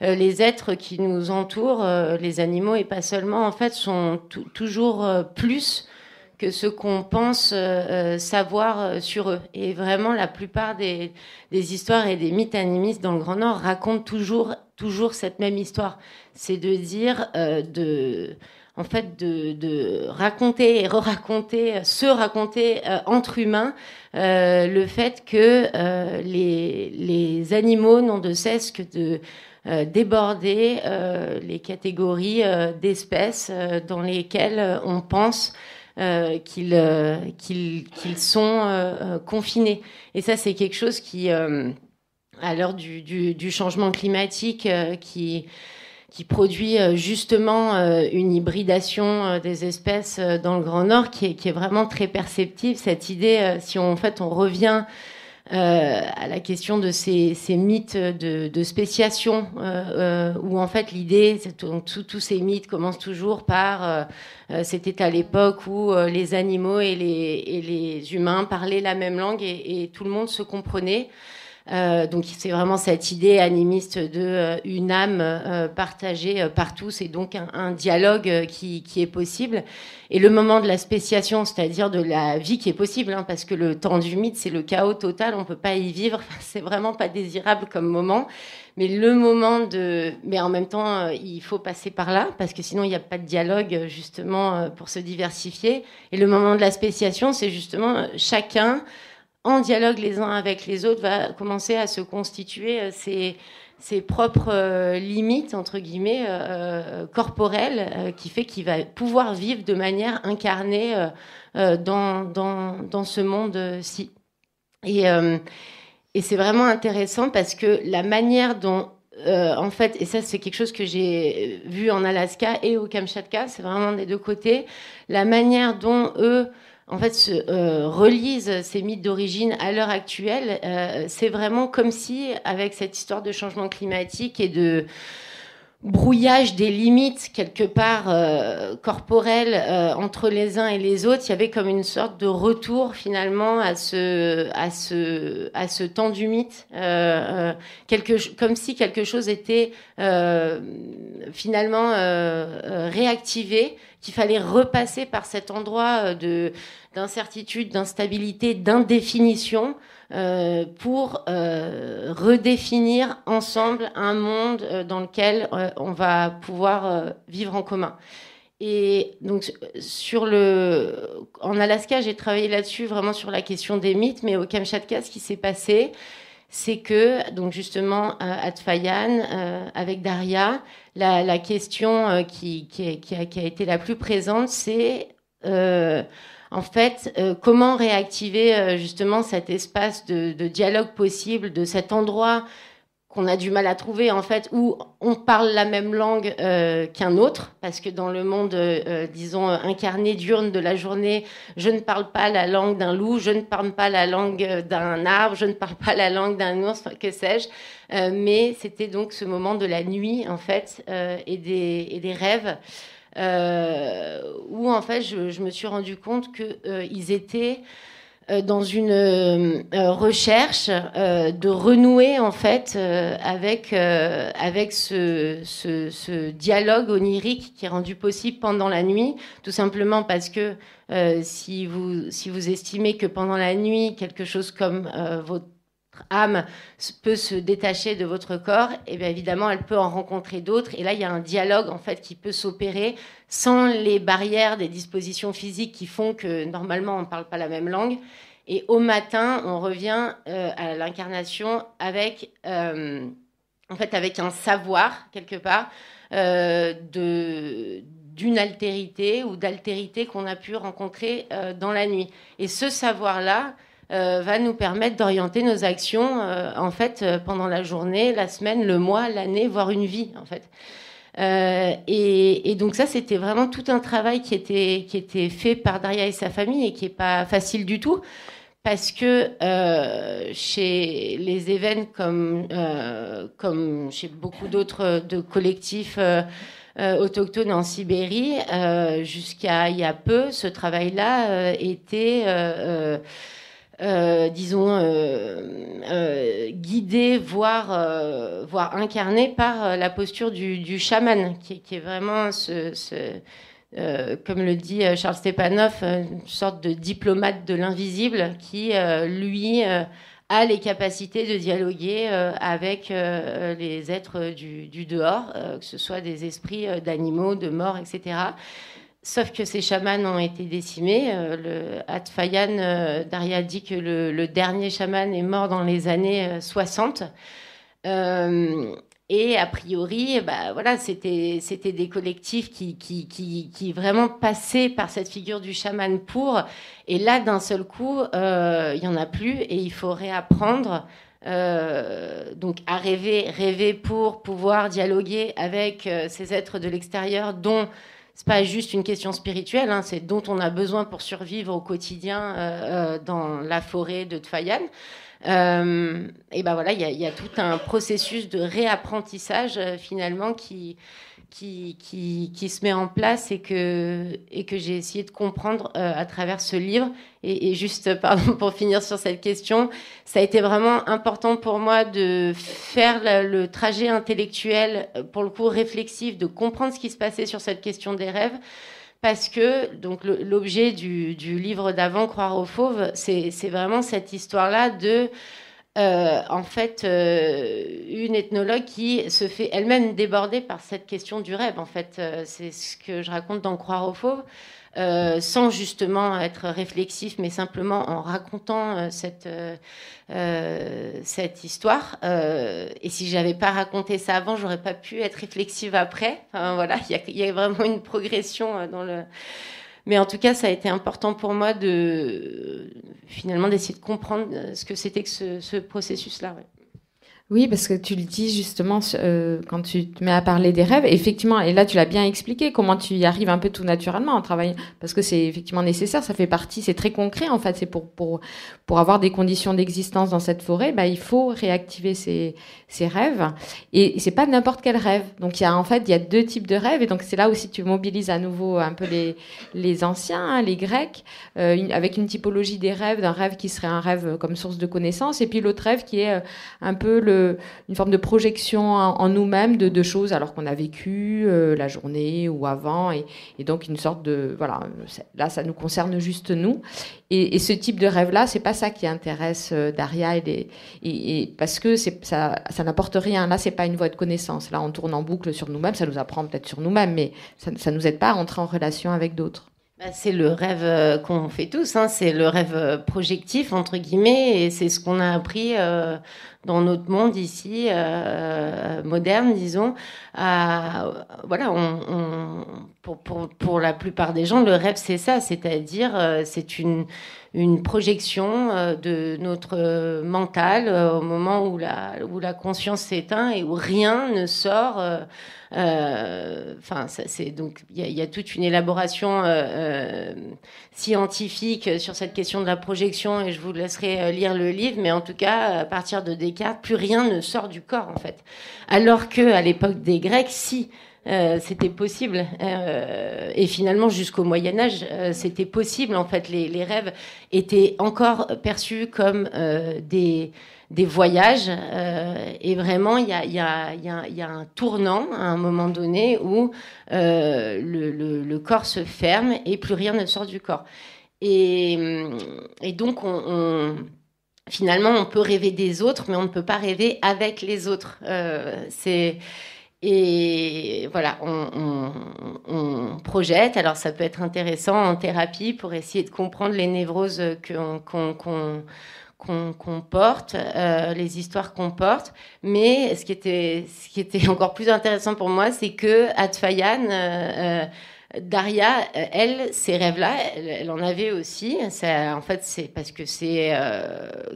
les êtres qui nous entourent, les animaux et pas seulement, en fait, sont toujours plus ce qu'on pense euh, euh, savoir euh, sur eux. Et vraiment, la plupart des, des, histoires et des mythes animistes dans le Grand Nord racontent toujours, toujours cette même histoire. C'est de dire, de, en fait, de, de raconter et re-raconter, se raconter entre humains le fait que les, les animaux n'ont de cesse que de déborder les catégories d'espèces dans lesquelles on pense euh, euh, qu'ils sont euh, confinés. Et ça, c'est quelque chose qui, à l'heure du, changement climatique, qui produit justement une hybridation des espèces dans le Grand Nord qui est, vraiment très perceptible, Cette idée, si en fait on revient euh, à la question de ces, ces mythes de, de spéciation, euh, euh où en fait l'idée, tous ces mythes commencent toujours par euh, c'était à l'époque où les animaux et les, et les, humains parlaient la même langue et, et tout le monde se comprenait. Euh, donc c'est vraiment cette idée animiste de euh, une âme euh, partagée euh, par tous et donc un, un dialogue qui, qui, est possible. Et le moment de la spéciation, c'est-à-dire de la vie qui est possible, hein, parce que le temps du mythe, c'est le chaos total, on peut pas y vivre, c'est vraiment pas désirable comme moment. Mais le moment de... Mais en même temps, il faut passer par là, parce que sinon, il n'y a pas de dialogue, justement, pour se diversifier. Et le moment de la spéciation, c'est justement chacun en dialogue les uns avec les autres, va commencer à se constituer euh, ses, propres euh, limites, entre guillemets, euh, corporelles, qui fait qu'il va pouvoir vivre de manière incarnée dans, ce monde-ci. Et, c'est vraiment intéressant parce que la manière dont en fait, et ça c'est quelque chose que j'ai vu en Alaska et au Kamchatka, c'est vraiment des deux côtés, la manière dont eux en fait, se, euh, relisent ces mythes d'origine à l'heure actuelle, euh, c'est vraiment comme si, avec cette histoire de changement climatique et de brouillage des limites quelque part euh, corporelles euh, entre les uns et les autres. Il y avait comme une sorte de retour finalement à ce à ce à ce temps du mythe, euh, quelque comme si quelque chose était finalement réactivé, qu'il fallait repasser par cet endroit d'incertitude, d'instabilité, d'indéfinition euh, pour euh, redéfinir ensemble un monde euh, dans lequel on va pouvoir vivre en commun. Et donc sur le, en Alaska, j'ai travaillé là-dessus vraiment sur la question des mythes, mais au Kamchatka, ce qui s'est passé, c'est que donc justement à Tfayan, avec Daria, la, question qui, qui, a, été la plus présente, c'est en fait, euh, comment réactiver euh, justement cet espace de, dialogue possible, de cet endroit qu'on a du mal à trouver, en fait, où on parle la même langue euh, qu'un autre, parce que dans le monde, disons, incarné, diurne de la journée, je ne parle pas la langue d'un loup, je ne parle pas la langue d'un arbre, je ne parle pas la langue d'un ours, que sais-je. mais c'était donc ce moment de la nuit, en fait, et des rêves. Euh, où en fait je, me suis rendu compte qu'ils euh, étaient euh, dans une recherche de renouer en fait avec, avec ce, dialogue onirique qui est rendu possible pendant la nuit, tout simplement parce que si, vous, si vous estimez que pendant la nuit, quelque chose comme votre âme peut se détacher de votre corps, et eh bien évidemment, elle peut en rencontrer d'autres. Et là, il y a un dialogue en fait qui peut s'opérer sans les barrières des dispositions physiques qui font que normalement on ne parle pas la même langue. Et au matin, on revient euh, à l'incarnation avec, euh, en fait, avec un savoir quelque part euh, de d'une altérité ou d'altérité qu'on a pu rencontrer dans la nuit. Et ce savoir-là, euh, va nous permettre d'orienter nos actions euh, en fait euh, pendant la journée, la semaine, le mois, l'année, voire une vie en fait. et, donc ça, c'était vraiment tout un travail qui était, qui était fait par Daria et sa famille et qui n'est pas facile du tout. Parce que chez les événements, comme, comme chez beaucoup d'autres de collectifs autochtones en Sibérie, jusqu'à il y a peu, ce travail-là était euh, disons, euh, euh voire, euh, voire incarnée par la posture du, chaman, qui, est vraiment ce, comme le dit Charles Stepanov, une sorte de diplomate de l'invisible qui, lui, a les capacités de dialoguer avec les êtres du, du dehors, que ce soit des esprits d'animaux, de morts, etc. Sauf que ces chamans ont été décimés. Euh, le Atfayan euh, Daria dit que le, dernier chaman est mort dans les années 60. Euh, et a priori, bah, voilà, c'était des collectifs qui, qui, vraiment passaient par cette figure du chaman pour. Et là, d'un seul coup, il y n'y en a plus et il faut réapprendre donc à rêver, rêver pour pouvoir dialoguer avec ces êtres de l'extérieur dont c'est pas juste une question spirituelle, hein, c'est dont on a besoin pour survivre au quotidien euh, euh dans la forêt de Tfayan. Euh, et ben voilà, il y, y, a tout un processus de réapprentissage euh, finalement qui qui, qui, qui, se met en place et que, et que j'ai essayé de comprendre euh, à travers ce livre. Et, et, juste, pardon, pour finir sur cette question, ça a été vraiment important pour moi de faire le trajet intellectuel, euh, pour le coup réflexif, de comprendre ce qui se passait sur cette question des rêves. Parce que donc l'objet du, du livre d'avant, Croire aux fauves, c'est vraiment cette histoire-là de euh, en fait euh, une ethnologue qui se fait elle-même déborder par cette question du rêve. En fait, euh, c'est ce que je raconte dans Croire aux fauves, sans justement être réflexif, mais simplement en racontant cette cette histoire. et si j'avais pas raconté ça avant, j'aurais pas pu être réflexive après. Enfin, voilà, il y, y a, vraiment une progression dans le mais en tout cas, ça a été important pour moi de finalement d'essayer de comprendre euh, ce que c'était que ce, processus-là. Oui, parce que tu le dis justement euh, quand tu te mets à parler des rêves, effectivement, et là tu l'as bien expliqué, comment tu y arrives un peu tout naturellement en travaillant, parce que c'est effectivement nécessaire, ça fait partie, c'est très concret en fait, c'est pour, pour, pour avoir des conditions d'existence dans cette forêt, bah, il faut réactiver ces, ces rêves, et c'est pas n'importe quel rêve, donc il y a en fait, il y a deux types de rêves, et donc c'est là aussi tu mobilises à nouveau un peu les, les anciens, hein, les grecs, euh, avec une typologie des rêves, d'un rêve qui serait un rêve euh, comme source de connaissance, et puis l'autre rêve qui est un peu le euh, une forme de projection en, nous-mêmes de, deux choses alors qu'on a vécu euh, la journée ou avant, et, donc une sorte de voilà, là ça nous concerne juste nous. Et, ce type de rêve-là, c'est pas ça qui intéresse euh, Daria et, et, parce que ça, ça n'apporte rien. Là, c'est pas une voie de connaissance. Là, on tourne en boucle sur nous-mêmes, ça nous apprend peut-être sur nous-mêmes, mais ça, ça nous aide pas à entrer en relation avec d'autres. Bah, c'est le rêve euh, qu'on fait tous, hein. c'est le rêve euh, projectif, entre guillemets, et c'est ce qu'on a appris euh, dans notre monde ici, moderne, disons. voilà, pour, la plupart des gens, le rêve, c'est ça, c'est-à-dire, c'est une, une projection de notre mental au moment où la, où la conscience s'éteint et où rien ne sort. Euh, enfin, c'est donc il y, a toute une élaboration euh, euh, scientifique sur cette question de la projection, et je vous laisserai lire le livre. Mais en tout cas, à partir de Descartes, plus rien ne sort du corps en fait. Alors que à l'époque des Grecs, si. c'était possible. et finalement, jusqu'au Moyen Âge, c'était possible. En fait, les, rêves étaient encore perçus comme des des voyages. Euh, et vraiment, il y a, un tournant à un moment donné où euh, le, corps se ferme et plus rien ne sort du corps. Et, donc, on, finalement, on peut rêver des autres, mais on ne peut pas rêver avec les autres. Euh, c'est. Et voilà, on, projette. Alors, ça peut être intéressant en thérapie pour essayer de comprendre les névroses qu'on qu'on porte, euh, les histoires qu'on porte. Mais ce qui était, ce qui était encore plus intéressant pour moi, c'est que Atfayan, euh, euh, Daria, elle, ces rêves-là, elle, en avait aussi. Ça, en fait, c'est parce que c'est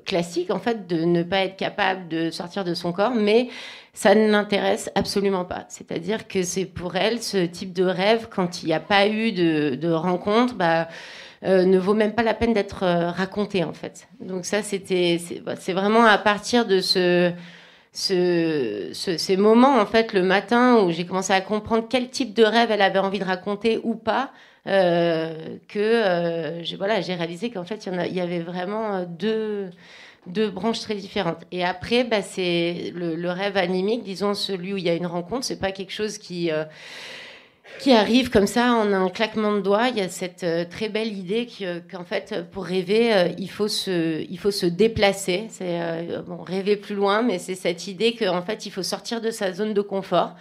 classique, en fait, de ne pas être capable de sortir de son corps, mais ça ne l'intéresse absolument pas. C'est-à-dire que c'est pour elle ce type de rêve quand il n'y a pas eu de, de rencontre. Bah, euh, ne vaut même pas la peine d'être euh, racontée, en fait. Donc ça, c'était, c'est bah, vraiment à partir de ce, ce, ces moments en fait le matin où j'ai commencé à comprendre quel type de rêve elle avait envie de raconter ou pas. Euh, que voilà j'ai réalisé qu'en fait, il y, y, avait vraiment deux, deux branches très différentes. Et après, bah, c'est le, rêve animique, disons celui où il y a une rencontre, c'est pas quelque chose qui qui arrive comme ça en un claquement de doigts. Il y a cette euh, très belle idée qu'en fait, pour rêver, euh, il, faut se, il faut se déplacer. C'est euh, bon, rêver plus loin, mais c'est cette idée qu'en fait, il faut sortir de sa zone de confort.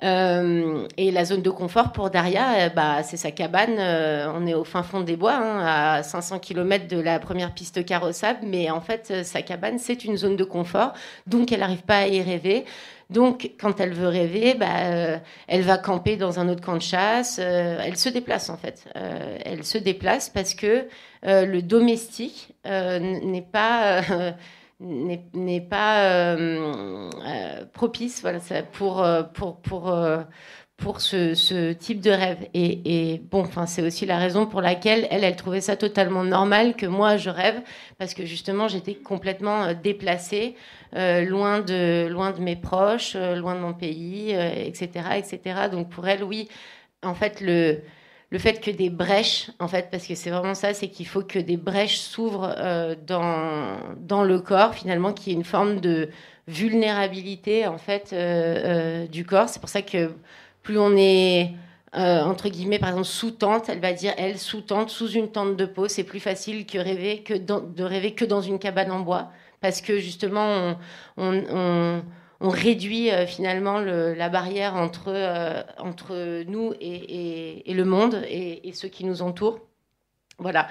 et la zone de confort pour Daria, bah, c'est sa cabane. on est au fin fond des bois, hein, à 500 km de la première piste carrossable. Mais en fait, sa cabane, c'est une zone de confort. Donc, elle n'arrive pas à y rêver. Donc, quand elle veut rêver, bah, euh, elle va camper dans un autre camp de chasse. Euh, elle se déplace, en fait. Euh, elle se déplace parce que le domestique n'est pas... n'est pas propice pour, ce, type de rêve. Et, et bon, enfin, c'est aussi la raison pour laquelle elle, elle trouvait ça totalement normal que moi je rêve, parce que justement j'étais complètement déplacée euh, loin, de, loin de mes proches, euh, loin de mon pays, etc., euh, etc. Donc pour elle, oui, en fait, le, fait que des brèches, en fait, parce que c'est vraiment ça, c'est qu'il faut que des brèches s'ouvrent dans, dans le corps, finalement, qui est une forme de vulnérabilité, en fait, du corps. C'est pour ça que plus on est... entre guillemets, par exemple, sous tente, elle va dire, elle, sous tente, sous une tente de peau, c'est plus facile que rêver que de rêver que dans une cabane en bois parce que justement, on, réduit euh, finalement la barrière entre, euh, entre nous et, le monde et, ceux qui nous entourent. Voilà.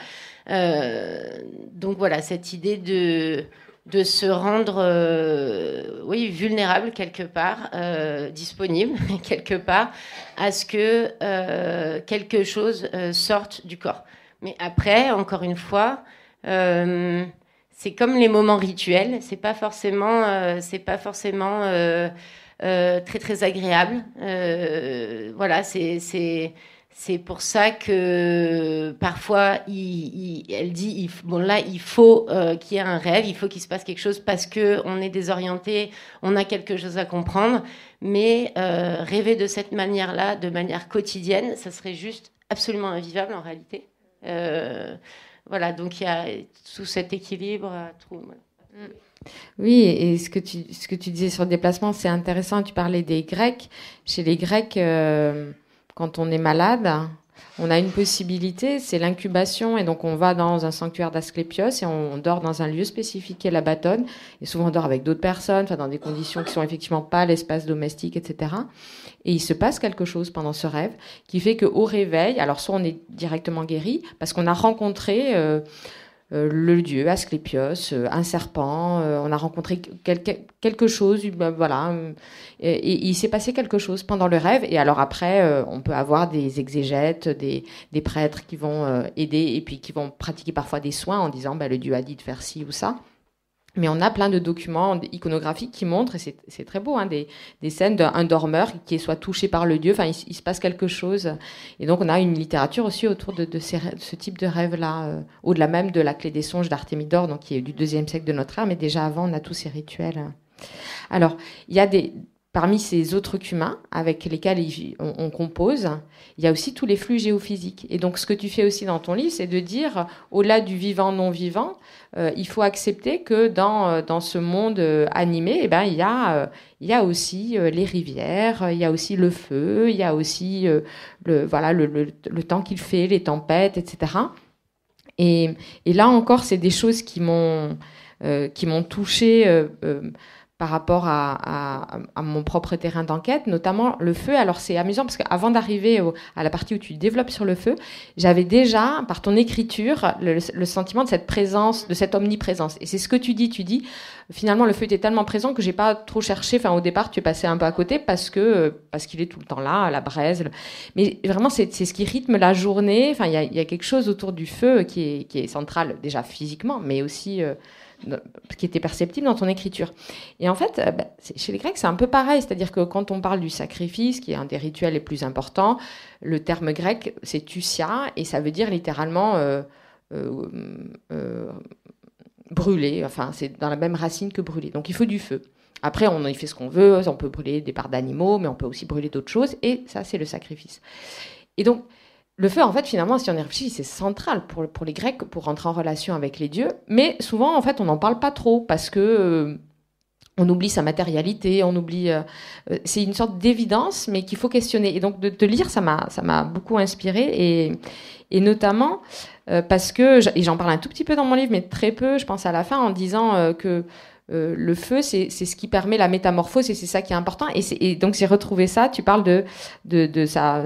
Euh, donc voilà, cette idée de, de se rendre oui, vulnérable quelque part, disponible quelque part, à ce que quelque chose sorte du corps. Mais après, encore une fois, c'est comme les moments rituels, c'est pas forcément, euh, c'est pas forcément euh, euh, très très agréable. voilà, c'est c'est c'est pour ça que parfois elle dit bon là il faut qu'il y ait un rêve, il faut qu'il se passe quelque chose parce que on est désorienté, on a quelque chose à comprendre. Mais rêver de cette manière-là, de manière quotidienne, ça serait juste absolument invivable en réalité. Voilà, donc il y a tout cet équilibre euh, mm. Oui, et ce que, tu, ce que tu disais sur le déplacement, c'est intéressant. Tu parlais des Grecs. Chez les Grecs, euh, quand on est malade, on a une possibilité, c'est l'incubation. Et donc, on va dans un sanctuaire d'Asclépios et on, dort dans un lieu spécifique qui est la bâtonne. Et souvent, on dort avec d'autres personnes, enfin, dans des conditions qui sont effectivement pas l'espace domestique, etc. Et il se passe quelque chose pendant ce rêve qui fait qu'au réveil, alors soit on est directement guéri parce qu'on a rencontré euh, euh, le dieu Asclepios, euh, un serpent, euh, on a rencontré quelque chose, ben, voilà, et, il s'est passé quelque chose pendant le rêve. Et alors après, on peut avoir des exégètes, des, des prêtres qui vont aider et puis qui vont pratiquer parfois des soins en disant, ben, le dieu a dit de faire ci ou ça. Mais on a plein de documents iconographiques qui montrent, et c'est très beau, hein, des, scènes d'un dormeur qui est soit touché par le dieu, enfin, il, se passe quelque chose. Et donc, on a une littérature aussi autour de, ce type de rêve-là, euh, au-delà même de la clé des songes d'Artémidor, donc qui est du deuxième siècle de notre ère, mais déjà avant, on a tous ces rituels. Alors, il y a des, Parmi ces autres humains avec lesquels on, compose, il y a aussi tous les flux géophysiques. Et donc, ce que tu fais aussi dans ton livre, c'est de dire, au-delà du vivant-non vivant, euh, il faut accepter que dans, euh, dans ce monde euh, animé, eh ben, il, y a, il y aussi les rivières, il y a aussi le feu, il y a aussi le, voilà, le, temps qu'il fait, les tempêtes, etc. Et, là encore, c'est des choses qui m'ont qui m'ont touchée par rapport à, mon propre terrain d'enquête, notamment le feu. Alors c'est amusant parce qu'avant d'arriver à la partie où tu développes sur le feu, j'avais déjà, par ton écriture, le, sentiment de cette présence, de cette omniprésence. Et c'est ce que tu dis, tu dis, finalement le feu était tellement présent que j'ai pas trop cherché, enfin au départ tu es passé un peu à côté parce que parce qu'il est tout le temps là, la braise. Mais vraiment c'est ce qui rythme la journée, enfin il y a, quelque chose autour du feu qui est, qui est central déjà physiquement, mais aussi... Euh, qui était perceptible dans ton écriture. Et en fait, euh, bah, chez les Grecs, c'est un peu pareil, c'est-à-dire que quand on parle du sacrifice, qui est un des rituels les plus importants, le terme grec, c'est tusia, et ça veut dire littéralement euh, euh, euh brûler, enfin, c'est dans la même racine que brûler. Donc il faut du feu. Après, on y fait ce qu'on veut, on peut brûler des parts d'animaux, mais on peut aussi brûler d'autres choses, et ça, c'est le sacrifice. Et donc, le feu, en fait, finalement, si on y réfléchit, c'est central pour, les Grecs pour rentrer en relation avec les dieux. Mais souvent, en fait, on n'en parle pas trop parce que euh, on oublie sa matérialité, on oublie. Euh, euh, c'est une sorte d'évidence, mais qu'il faut questionner. Et donc, de, te lire, ça m'a ça m'a beaucoup inspiré et, notamment parce que et j'en parle un tout petit peu dans mon livre, mais très peu. Je pense à la fin en disant que euh, le feu, c'est ce qui permet la métamorphose et c'est ça qui est important. Et, donc c'est retrouver ça. Tu parles de, de, de ça,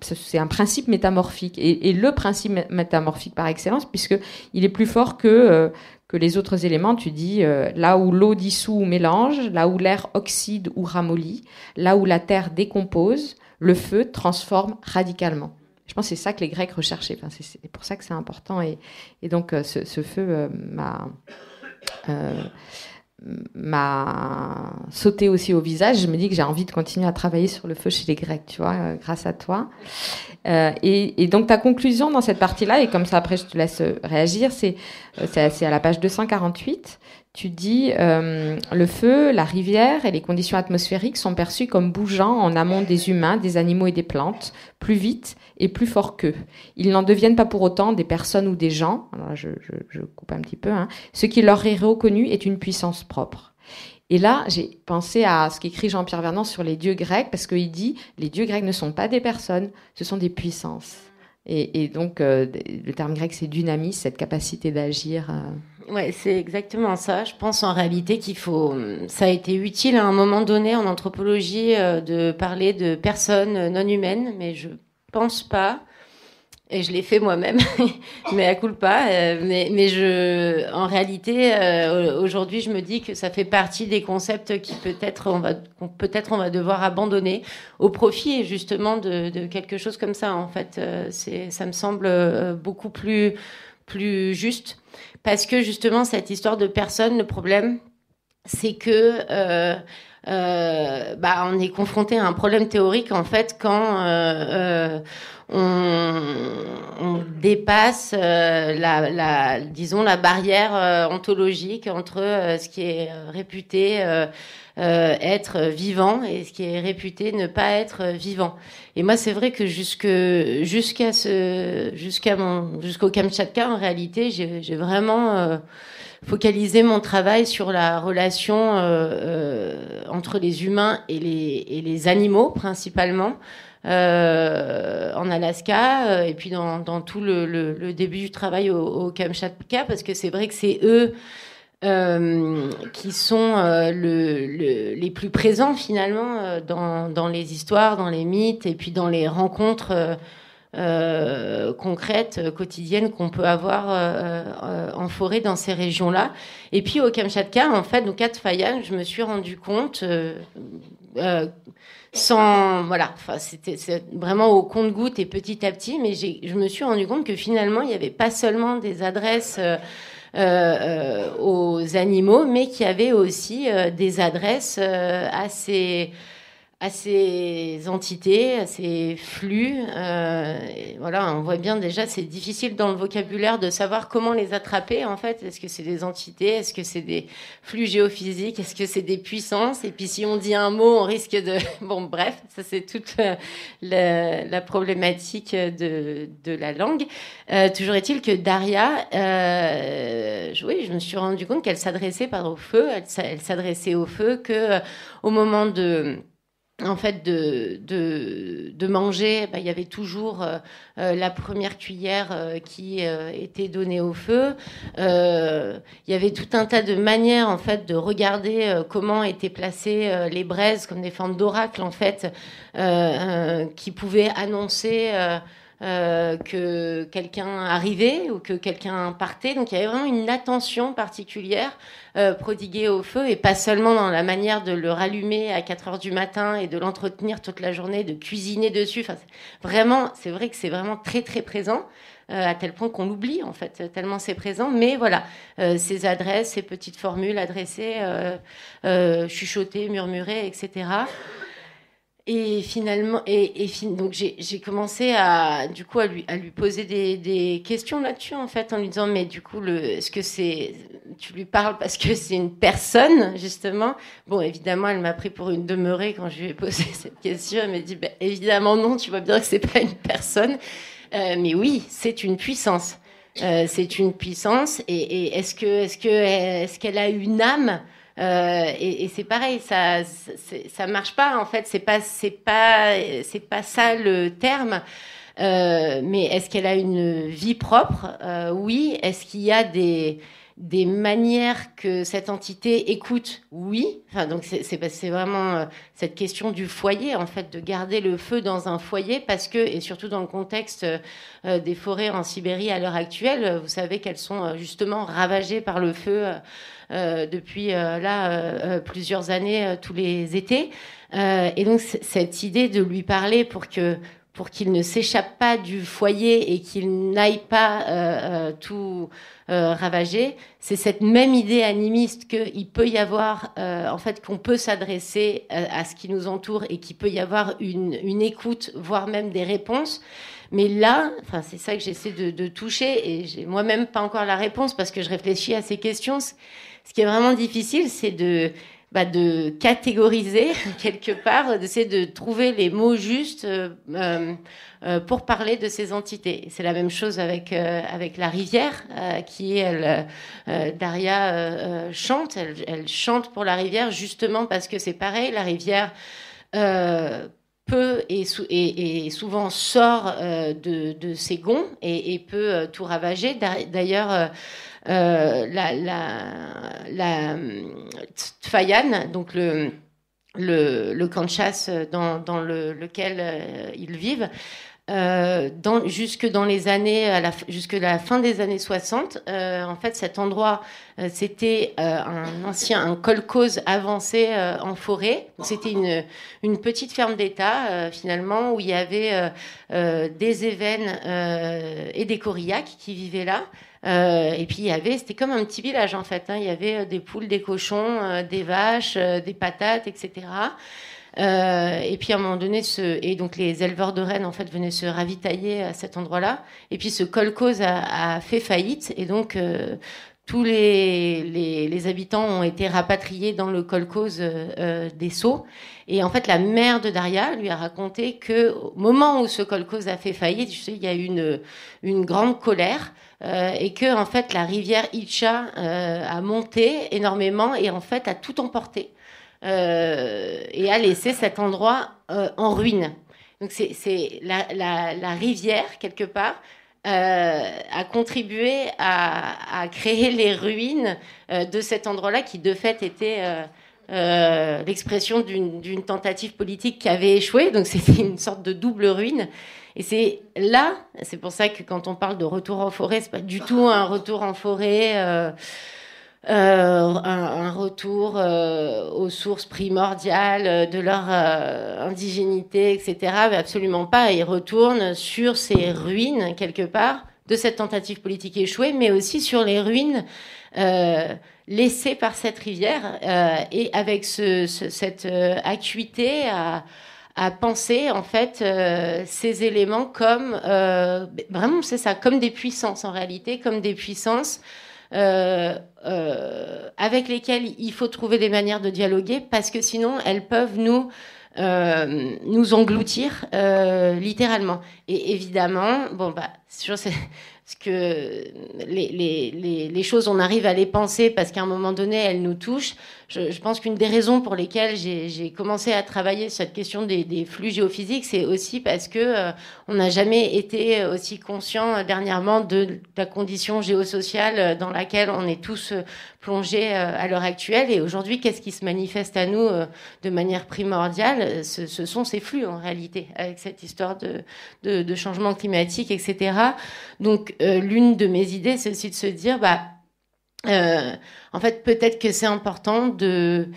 c'est un principe métamorphique et, le principe métamorphique par excellence, puisque il est plus fort que euh, que les autres éléments. Tu dis euh, là où l'eau dissout ou mélange, là où l'air oxyde ou ramollit, là où la terre décompose, le feu transforme radicalement. Je pense que c'est ça que les Grecs recherchaient. Enfin, c'est pour ça que c'est important. Et, donc ce, ce feu m'a m'a sauté aussi au visage. Je me dis que j'ai envie de continuer à travailler sur le feu chez les Grecs, tu vois, euh, grâce à toi. Euh, et, et, donc ta conclusion dans cette partie-là, et comme ça après je te laisse euh, réagir, c'est c'est à la page 248 tu dis euh, le feu, la rivière et les conditions atmosphériques sont perçues comme bougeant en amont des humains, des animaux et des plantes, plus vite et plus fort qu'eux. Ils n'en deviennent pas pour autant des personnes ou des gens, alors je, je, coupe un petit peu, hein. ce qui leur est reconnu est une puissance propre. Et là, j'ai pensé à ce qu'écrit Jean-Pierre Vernon sur les dieux grecs, parce qu'il dit, les dieux grecs ne sont pas des personnes, ce sont des puissances. Et, donc, euh, le terme grec, c'est dynamis, cette capacité d'agir. Euh. Ouais, c'est exactement ça. Je pense en réalité qu'il faut. Ça a été utile à un moment donné en anthropologie euh, de parler de personnes non humaines, mais je pense pas et je l'ai fait moi-même, mais à coup pas. Euh, mais, je, en réalité, euh, aujourd'hui, je me dis que ça fait partie des concepts qui peut-être on va, peut-être on va devoir abandonner au profit justement de, quelque chose comme ça. En fait, euh, c'est, ça me semble beaucoup plus plus juste parce que justement cette histoire de personne, le problème, c'est que bah, on est confronté à un problème théorique en fait quand euh, on, dépasse euh, la, disons, la barrière euh, ontologique entre euh, ce qui est réputé être vivant et ce qui est réputé ne pas être vivant. Et moi, c'est vrai que jusque jusqu'à ce jusqu'à mon jusqu'au Kamchatka, en réalité, j'ai vraiment focalisé mon travail sur la relation entre les humains et les, et les animaux principalement, euh, en Alaska, euh, et puis dans, tout le, début du travail au, Kamchatka, parce que c'est vrai que c'est eux euh, qui sont les plus présents finalement dans, les histoires, dans les mythes, et puis dans les rencontres. concrètes, quotidiennes qu'on peut avoir en forêt dans ces régions-là. Et puis au Kamchatka, en fait, donc à Tfayan, je me suis rendu compte euh, sans voilà, enfin c'était vraiment au compte-goutte et petit à petit. Mais je me suis rendu compte que finalement il n'y avait pas seulement des adresses euh, euh, aux animaux, mais qu'il y avait aussi des adresses à ces à ces entités, à ces flux. Euh, voilà, on voit bien déjà, c'est difficile dans le vocabulaire de savoir comment les attraper en fait. Est-ce que c'est des entités Est-ce que c'est des flux géophysiques Est-ce que c'est des puissances Et puis si on dit un mot, on risque de... Bon, bref, ça c'est toute la, problématique de, de la langue. Euh, toujours est-il que Daria, euh, oui, je me suis rendu compte qu'elle s'adressait pas au feu, elle, elle s'adressait au feu que euh, au moment de en fait, de, de, manger, bah, il y avait toujours euh, euh, la première cuillère euh, qui était donnée au feu. il y avait tout un tas de manières, en fait, de regarder comment étaient placées les braises comme des formes d'oracle, en fait, qui pouvaient annoncer euh, que quelqu'un arrivait ou que quelqu'un partait. Donc il y avait vraiment une attention particulière euh, prodiguée au feu et pas seulement dans la manière de le rallumer à 4 heures du matin et de l'entretenir toute la journée, de cuisiner dessus. Enfin, vraiment, c'est vrai que c'est vraiment très très présent. Euh, à tel point qu'on l'oublie en fait, tellement c'est présent. Mais voilà, euh, ces adresses, ces petites formules adressées, euh, euh chuchotées, murmurées, etc. Et finalement, et, et donc j'ai commencé à du coup à lui, à lui poser des, questions là-dessus en fait en lui disant mais du coup est-ce que c'est tu lui parles parce que c'est une personne justement bon évidemment elle m'a pris pour une demeurée quand je lui ai posé cette question elle m'a dit bah, évidemment non tu vois bien que c'est pas une personne euh, mais oui c'est une puissance euh, c'est une puissance et, et est-ce que est-ce que est-ce qu'elle a une âme euh, et, c'est pareil, ça, ça marche pas en fait. C'est pas, c'est pas, c'est pas ça le terme. Euh, mais est-ce qu'elle a une vie propre euh, Oui. Est-ce qu'il y a des des manières que cette entité écoute Oui. Enfin, donc c'est vraiment cette question du foyer en fait, de garder le feu dans un foyer parce que et surtout dans le contexte des forêts en Sibérie à l'heure actuelle, vous savez qu'elles sont justement ravagées par le feu. Euh, depuis euh, là euh, plusieurs années tous les étés. et donc cette idée de lui parler pour que pour qu'il ne s'échappe pas du foyer et qu'il n'aille pas euh, euh, tout euh, ravager, c'est cette même idée animiste qu'il peut y avoir, en fait, qu'on peut s'adresser à ce qui nous entoure et qu'il peut y avoir une, une écoute, voire même des réponses. Mais là, enfin, c'est ça que j'essaie de, de, toucher et j'ai moi-même pas encore la réponse parce que je réfléchis à ces questions. Ce qui est vraiment difficile, c'est de bah, de catégoriser quelque part, d'essayer de trouver les mots justes euh, euh, euh, pour parler de ces entités. C'est la même chose avec avec la rivière, qui elle, Daria chante, elle, chante pour la rivière justement parce que c'est pareil, la rivière. peut et, et, souvent sort de, de, ses gonds et, et peut tout ravager. D'ailleurs, euh, la, la, donc le le, camp de chasse dans, lequel euh, ils vivent. Euh, dans, jusque dans les années, jusque la fin des années 60, en fait, cet endroit, c'était un ancien un colcose avancé en forêt. C'était une, petite ferme d'État finalement où il y avait des évènes et des corillacs qui vivaient là. Euh, et puis il y avait, c'était comme un petit village en fait. Hein. Il y avait euh, des poules, des cochons, euh, des vaches, des patates, etc. et puis à un moment donné, ce, et donc les éleveurs de rennes en fait venaient se ravitailler à cet endroit-là. Et puis ce colcos a, fait faillite et donc tous les, habitants ont été rapatriés dans le colcos des Sceaux. Et en fait, la mère de Daria lui a raconté que au moment où ce colcos a fait faillite, il y a eu une, une grande colère euh, et que en fait la rivière Itcha euh, a monté énormément et en fait a tout emporté euh, et a laissé cet endroit en ruine. Donc c'est la, rivière quelque part. a contribué à, à, créer les ruines de cet endroit-là qui de fait était l'expression d'une tentative politique qui avait échoué, donc c'était une sorte de double ruine. Et c'est là, c'est pour ça que quand on parle de retour en forêt, c'est pas du tout un retour en forêt, euh, euh, un, retour euh, aux sources primordiales de leur indigénité, etc. absolument pas. Ils retournent sur ces ruines quelque part de cette tentative politique échouée, mais aussi sur les ruines laissées par cette rivière et avec ce, cette acuité à à penser en fait euh, ces éléments comme euh, vraiment c'est ça comme des puissances en réalité comme des puissances euh, euh, avec lesquelles il faut trouver des manières de dialoguer parce que sinon elles peuvent nous nous engloutir littéralement et évidemment bon bah sur c'est parce que les, choses, on arrive à les penser parce qu'à un moment donné, elles nous touchent. Je, pense qu'une des raisons pour lesquelles j'ai commencé à travailler sur cette question des, flux géophysiques, c'est aussi parce que euh, on n'a jamais été aussi conscient euh, dernièrement de, la condition géosociale euh, dans laquelle on est tous plongés à l'heure actuelle. Et aujourd'hui, qu'est-ce qui se manifeste à nous de manière primordiale ce, sont ces flux en réalité, avec cette histoire de, de, de changement climatique, etc. Donc euh, l'une de mes idées, c'est aussi de se dire, bah, euh, en fait, peut-être que c'est important de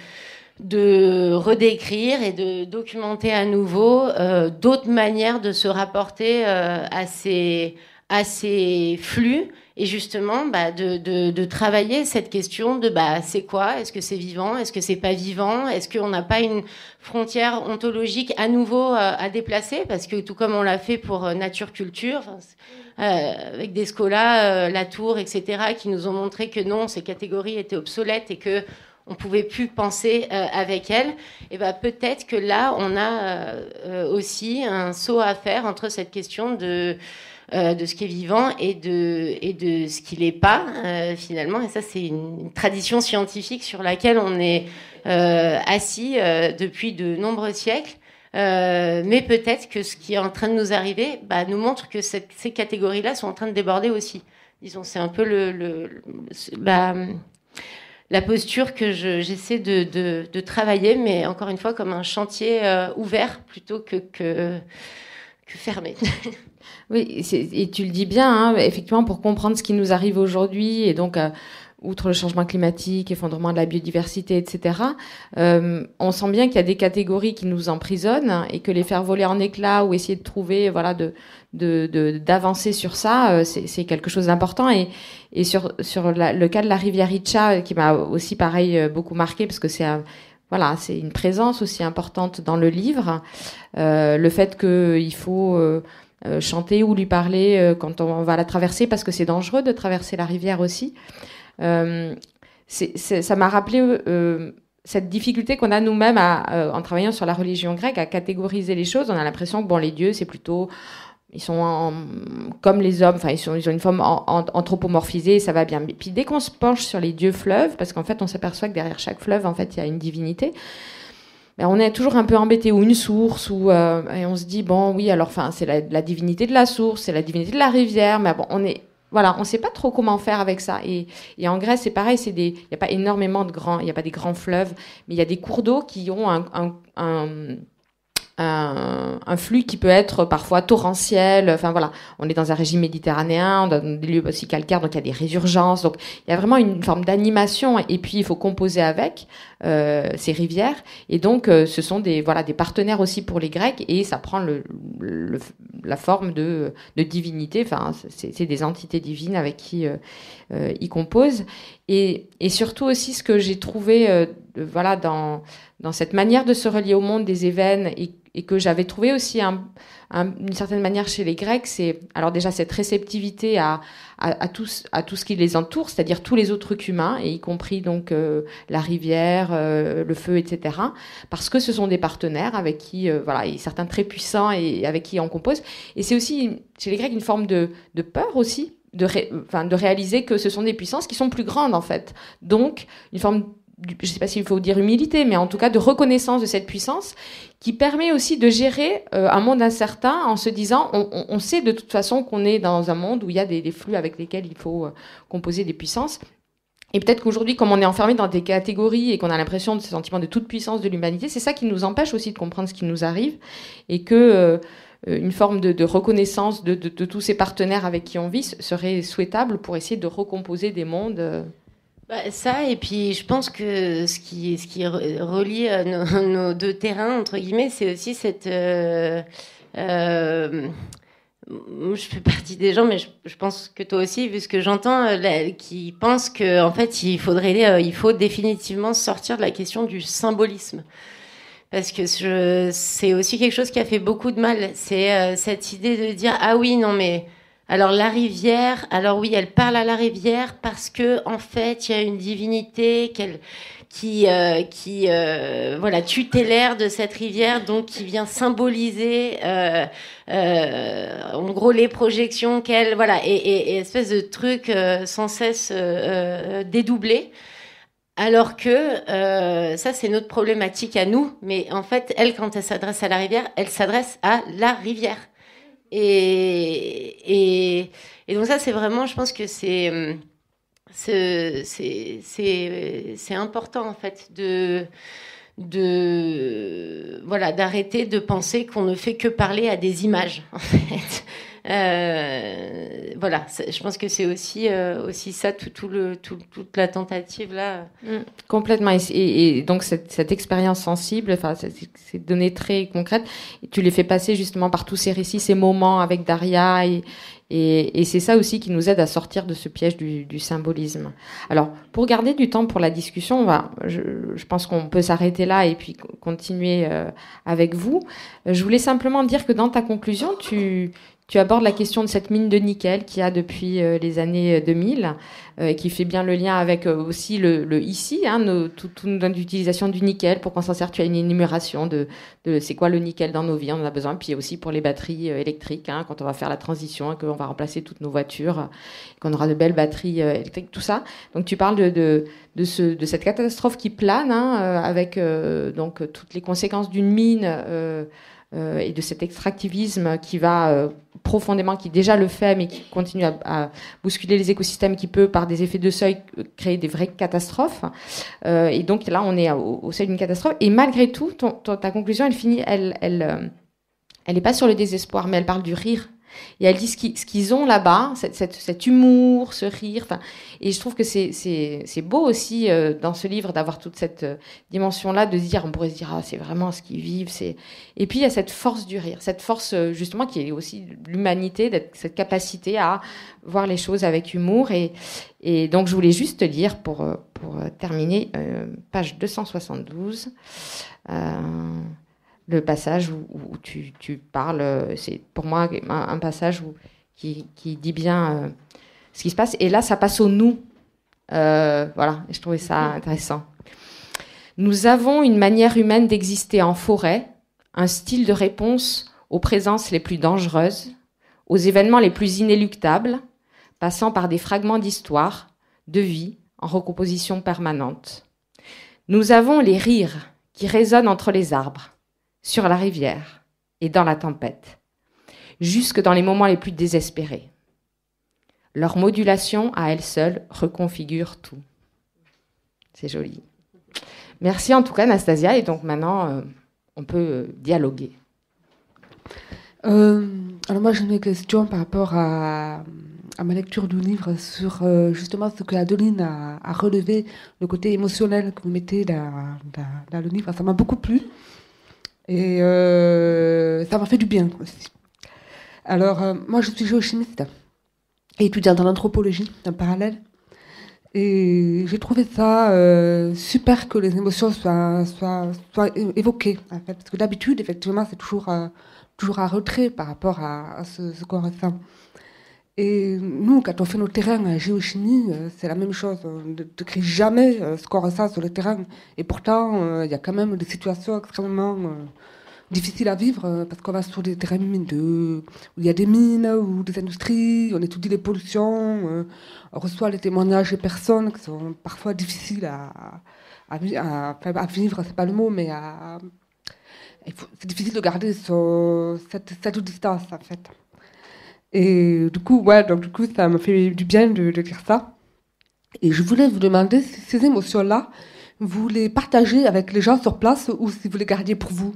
de redécrire et de documenter à nouveau euh, d'autres manières de se rapporter à ces à ces flux et justement bah, de, travailler cette question de bah, c'est quoi Est-ce que c'est vivant Est-ce que c'est pas vivant Est-ce qu'on n'a pas une frontière ontologique à nouveau euh, à déplacer Parce que tout comme on l'a fait pour euh, Nature Culture, euh, avec des scolas, tour etc., qui nous ont montré que non, ces catégories étaient obsolètes et que on pouvait plus penser avec elles. Et bah, peut-être que là, on a aussi un saut à faire entre cette question de euh, de ce qui est vivant et de, et de ce qui n'est pas, euh, finalement. Et ça, c'est une tradition scientifique sur laquelle on est euh, assis depuis de nombreux siècles. mais peut-être que ce qui est en train de nous arriver bah, nous montre que ces catégories-là sont en train de déborder aussi. Disons, c'est un peu le, la, posture que j'essaie de, de, travailler, mais encore une fois comme un chantier ouvert plutôt que, que, que fermé. Oui, et tu le dis bien, hein, effectivement, pour comprendre ce qui nous arrive aujourd'hui, et donc, euh, outre le changement climatique, effondrement de la biodiversité, etc., euh, on sent bien qu'il y a des catégories qui nous emprisonnent, hein, et que les faire voler en éclats ou essayer de trouver, voilà, de d'avancer de, sur ça, euh, c'est quelque chose d'important. Et, et sur, sur le cas de la rivière Itcha, euh, qui m'a aussi, pareil, beaucoup marqué, parce que c'est voilà, c'est une présence aussi importante dans le livre. Euh, le fait qu'il faut euh, chanter ou lui parler euh, quand on va la traverser, parce que c'est dangereux de traverser la rivière aussi. Euh, ça m'a rappelé cette difficulté qu'on a nous-mêmes en travaillant sur la religion grecque à catégoriser les choses. On a l'impression que bon, les dieux, c'est plutôt ils sont comme les hommes, enfin ils, sont, ils ont une forme anthropomorphisée, ça va bien. puis dès qu'on se penche sur les dieux fleuves, parce qu'en fait on s'aperçoit que derrière chaque fleuve, en fait, il y a une divinité ben, on est toujours un peu embêté ou une source ou euh, et on se dit bon oui alors enfin c'est la, divinité de la source, c'est la divinité de la rivière, mais bon on est voilà, on sait pas trop comment faire avec ça. Et, et en Grèce, c'est pareil, c'est des, il y a pas énormément de grands, il y a pas des grands fleuves, mais il y a des cours d'eau qui ont un un, flux qui peut être parfois torrentiel. Enfin voilà, on est dans un régime méditerranéen, on dans des lieux aussi calcaires, donc il y a des résurgences. Donc il y a vraiment une forme d'animation et puis il faut composer avec euh, ces rivières. Et donc euh, ce sont des voilà des partenaires aussi pour les Grecs et ça prend le, la forme de, de divinité. Enfin c'est des entités divines avec qui euh, euh, ils composent. Et, et surtout aussi ce que j'ai trouvé euh, voilà dans dans cette manière de se relier au monde des événements et, que j'avais trouvé aussi un, une certaine manière chez les Grecs, c'est alors déjà cette réceptivité à, à, tout, ce qui les entoure, c'est-à-dire tous les autres trucs humains, hein, et y compris donc euh, la rivière, euh, le feu, etc. Parce que ce sont des partenaires avec qui, euh, voilà, et certains très puissants et avec qui on compose. Et c'est aussi chez les Grecs une forme de, peur aussi. De, de réaliser que ce sont des puissances qui sont plus grandes en fait. Donc, une forme je ne sais pas s'il faut dire humilité, mais en tout cas de reconnaissance de cette puissance qui permet aussi de gérer euh, un monde incertain en se disant on, sait de toute façon qu'on est dans un monde où il y a des, flux avec lesquels il faut euh, composer des puissances. Et peut-être qu'aujourd'hui, comme on est enfermé dans des catégories et qu'on a l'impression de ce sentiment de toute puissance de l'humanité, c'est ça qui nous empêche aussi de comprendre ce qui nous arrive et que euh, une forme de, reconnaissance de, de, tous ces partenaires avec qui on vit serait souhaitable pour essayer de recomposer des mondes. Bah, ça, et puis je pense que ce qui, ce qui relie euh, nos, deux terrains, entre guillemets, c'est aussi cette... Euh, euh, je fais partie des gens, mais je, pense que toi aussi, vu ce que j'entends, qui pensent qu'en en fait, il faudrait, il faut définitivement sortir de la question du symbolisme parce que c'est aussi quelque chose qui a fait beaucoup de mal. C'est cette idée de dire ah oui non mais alors la rivière, alors oui, elle parle à la rivière parce que en fait, il y a une divinité qu'elle qui euh, qui euh, voilà tutélaire de cette rivière, donc qui vient symboliser euh, en gros les projections qu'elle voilà et, espèce de truc sans cesse dédoublé. Alors que ça, c'est notre problématique à nous, mais en fait, elle, quand elle s'adresse à la rivière, elle s'adresse à la rivière. Et, donc ça, c'est vraiment, je pense que euh, c'est c'est important en fait de de voilà d'arrêter de penser qu'on ne fait que parler à des images en euh, voilà, je pense que c'est aussi, euh, aussi ça, tout, tout le, tout, toute la tentative là. Mm. Complètement. Et, donc, cette, expérience sensible, enfin, ces données très concrètes, tu les fais passer justement par tous ces récits, ces moments avec Daria et, et, c'est ça aussi qui nous aide à sortir de ce piège du, symbolisme. Alors, pour garder du temps pour la discussion, on va, je, pense qu'on peut s'arrêter là et puis continuer euh, avec vous. Je voulais simplement dire que dans ta conclusion, tu, tu abordes la question de cette mine de nickel qui a depuis euh, les années 2000, euh, euh qui fait bien le lien avec euh, aussi le, ici, hein, nos, tout, tout, notre utilisation du nickel, pour qu'on s'en sert. Tu as une énumération de, de c'est quoi le nickel dans nos vies, on en a besoin. Puis aussi pour les batteries électriques, hein, quand on va faire la transition et qu'on va remplacer toutes nos voitures, qu'on aura de belles batteries électriques, tout ça. Donc tu parles de, de, ce, de cette catastrophe qui plane, hein, avec donc toutes les conséquences d'une mine. Euh, euh, et de cet extractivisme qui va euh, profondément, qui déjà le fait, mais qui continue à, bousculer les écosystèmes, qui peut, par des effets de seuil, créer des vraies catastrophes. Euh, et donc là, on est au, seuil d'une catastrophe. Et malgré tout, ta conclusion, elle finit, elle, elle, elle n'est pas sur le désespoir, mais elle parle du rire et elle dit ce qu'ils ont là-bas, cet humour, ce rire. Et je trouve que c'est beau aussi euh, dans ce livre d'avoir toute cette euh, dimension-là, de se dire, on pourrait se dire, ah, c'est vraiment ce qu'ils vivent. Et puis il y a cette force du rire, cette force euh, justement qui est aussi l'humanité, cette capacité à voir les choses avec humour. Et, et donc je voulais juste te lire pour, pour terminer, page 272. Euh le passage où, tu, parles, euh, c'est pour moi un, passage qui, dit bien euh, ce qui se passe. Et là, ça passe au nous. Euh, voilà, je trouvais ça mhm. intéressant. Nous avons une manière humaine d'exister en forêt, un style de réponse aux présences les plus dangereuses, aux événements les plus inéluctables, passant par des fragments d'histoire, de vie, en recomposition permanente. Nous avons les rires qui résonnent entre les arbres, sur la rivière et dans la tempête, jusque dans les moments les plus désespérés. Leur modulation à elle seule reconfigure tout. C'est joli. Merci en tout cas, Anastasia. Et donc maintenant, euh, on peut euh, dialoguer. Euh, alors moi, j'ai une question par rapport à, ma lecture du livre sur justement ce que Adeline a, a, relevé, le côté émotionnel que vous mettez dans le livre. Ça m'a beaucoup plu. Et euh, ça m'a fait du bien aussi. Alors, euh, moi, je suis géochimiste et étudiante en anthropologie en parallèle. Et j'ai trouvé ça euh, super que les émotions soient, soient, soient évoquées. Parce que d'habitude, effectivement, c'est toujours, euh, toujours à retrait par rapport à, à ce, ce qu'on ressent. Et nous, quand on fait nos terrains en géochimie, euh, c'est la même chose. On ne décrit jamais ce qu'on ressent sur le terrain. Et pourtant, euh, il y a quand même des situations extrêmement euh, difficiles à vivre parce qu'on va sur des terrains de où il y a des mines ou des industries, on étudie les pollutions, on reçoit les témoignages des personnes qui sont parfois difficiles à, à, à, à vivre, c'est pas le mot, mais c'est difficile de garder cette, cette distance en fait. Et du coup, ouais, donc du coup, ça m'a fait du bien de, dire ça. Et je voulais vous demander si ces émotions-là, vous les partagez avec les gens sur place ou si vous les gardiez pour vous.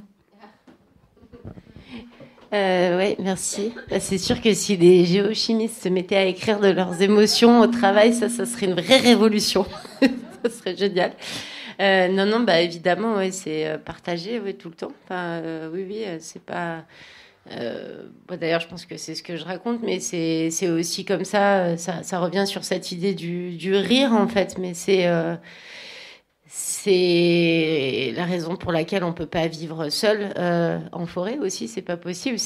Euh, oui, merci. Bah, c'est sûr que si des géochimistes se mettaient à écrire de leurs émotions au travail, ça, ça serait une vraie révolution. ça serait génial. Euh, non, non, bah évidemment, c'est euh, partagé tout le temps. Enfin, oui, oui, c'est pas. Euh, d'ailleurs, je pense que c'est ce que je raconte, mais c'est aussi comme ça, ça, revient sur cette idée du, rire, en fait. Mais euh, c'est la raison pour laquelle on peut pas vivre seul euh, en forêt aussi. C'est pas possible.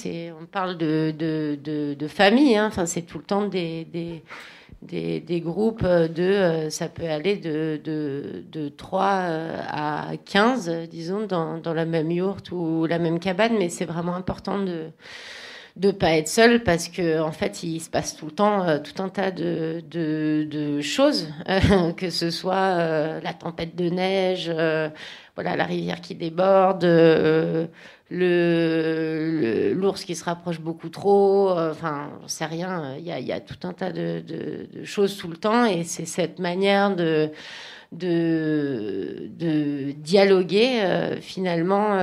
On parle de, de, famille. Hein. Enfin, c'est tout le temps des des, groupes euh, de, euh, ça peut aller de, de, 3 euh, à 15, disons, dans, la même yourte ou la même cabane, mais c'est vraiment important de de pas être seul parce que en fait il se passe tout le temps tout un tas de, choses que ce soit la tempête de neige voilà la rivière qui déborde le l'ours qui se rapproche beaucoup trop. Euh, enfin, on sait rien. Euh, il y a, tout un tas de, choses tout le temps, et c'est cette manière de de, dialoguer euh, finalement.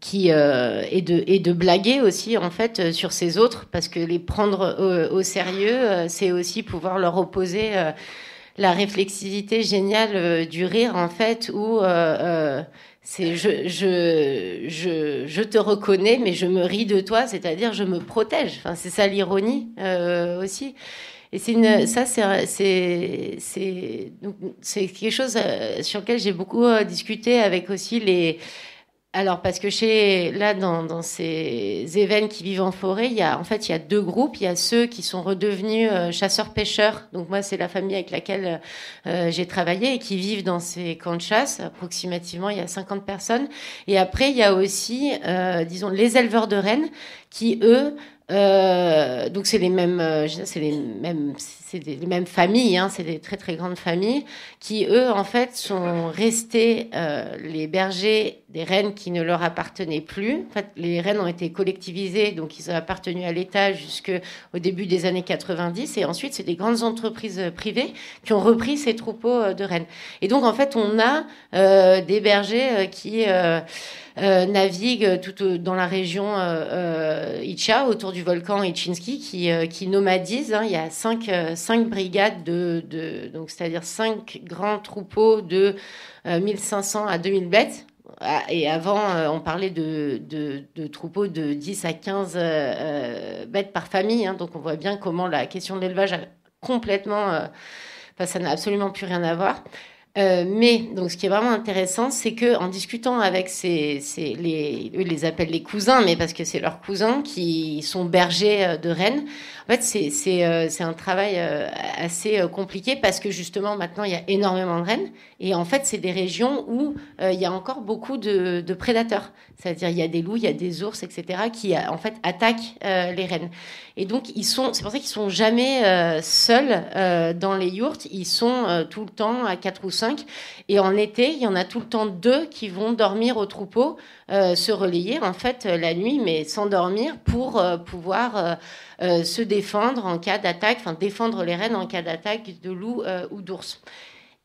qui et de et de blaguer aussi en fait sur ces autres parce que les prendre au, au sérieux c'est aussi pouvoir leur opposer la réflexivité géniale du rire en fait où c'est je, je, je, je, te reconnais, mais je me ris de toi, c'est-à-dire je me protège. Enfin, c'est ça l'ironie euh, aussi. Et c'est une, ça, c'est, c'est, c'est, c'est quelque chose euh, sur lequel j'ai beaucoup euh, discuté avec aussi les, alors, parce que chez, là, dans, ces événements qui vivent en forêt, il y a, en fait, il y a deux groupes. Il y a ceux qui sont redevenus euh, chasseurs-pêcheurs. Donc, moi, c'est la famille avec laquelle euh, j'ai travaillé et qui vivent dans ces camps de chasse. Approximativement, il y a 50 personnes. Et après, il y a aussi, euh, disons, les éleveurs de rennes qui, eux, euh, donc c'est les mêmes, euh, c'est les mêmes, c'est les mêmes familles, hein, c'est des très très grandes familles qui eux en fait sont restés euh, les bergers des rennes qui ne leur appartenaient plus. En fait, les rennes ont été collectivisées, donc ils ont appartenu à l'État jusque au début des années 90, et ensuite c'est des grandes entreprises euh, privées qui ont repris ces troupeaux de rennes. Et donc en fait on a des bergers qui euh, naviguent tout dans la région euh, euh, Itcha, autour du volcan Itchinski qui, qui nomadisent. Hein. Il y a cinq, cinq brigades, de, donc c'est-à-dire cinq grands troupeaux de 1500 à 2000 bêtes. Ah, et avant, on parlait de, de, troupeaux de 10 à 15 bêtes par famille. Hein. donc on voit bien comment la question de l'élevage a complètement... enfin, ça n'a absolument plus rien à voir. Euh, mais donc, ce qui est vraiment intéressant, c'est que en discutant avec ces, les, eux, ils les appellent les cousins, mais parce que c'est leurs cousins qui sont bergers euh, de Rennes. En fait, c'est c'est euh, un travail assez compliqué parce que justement maintenant il y a énormément de rennes et en fait c'est des régions où il y a encore beaucoup de, prédateurs, c'est-à-dire il y a des loups, il y a des ours, etc. qui en fait attaquent les rennes. Et donc ils sont, c'est pour ça qu'ils sont jamais seuls dans les yurts, ils sont tout le temps à quatre ou cinq et en été, il y en a tout le temps deux qui vont dormir au troupeau, euh, se relayer en fait euh, la nuit, mais sans dormir pour euh, pouvoir se défendre en cas d'attaque, enfin défendre les rennes en cas d'attaque de loup ou d'ours.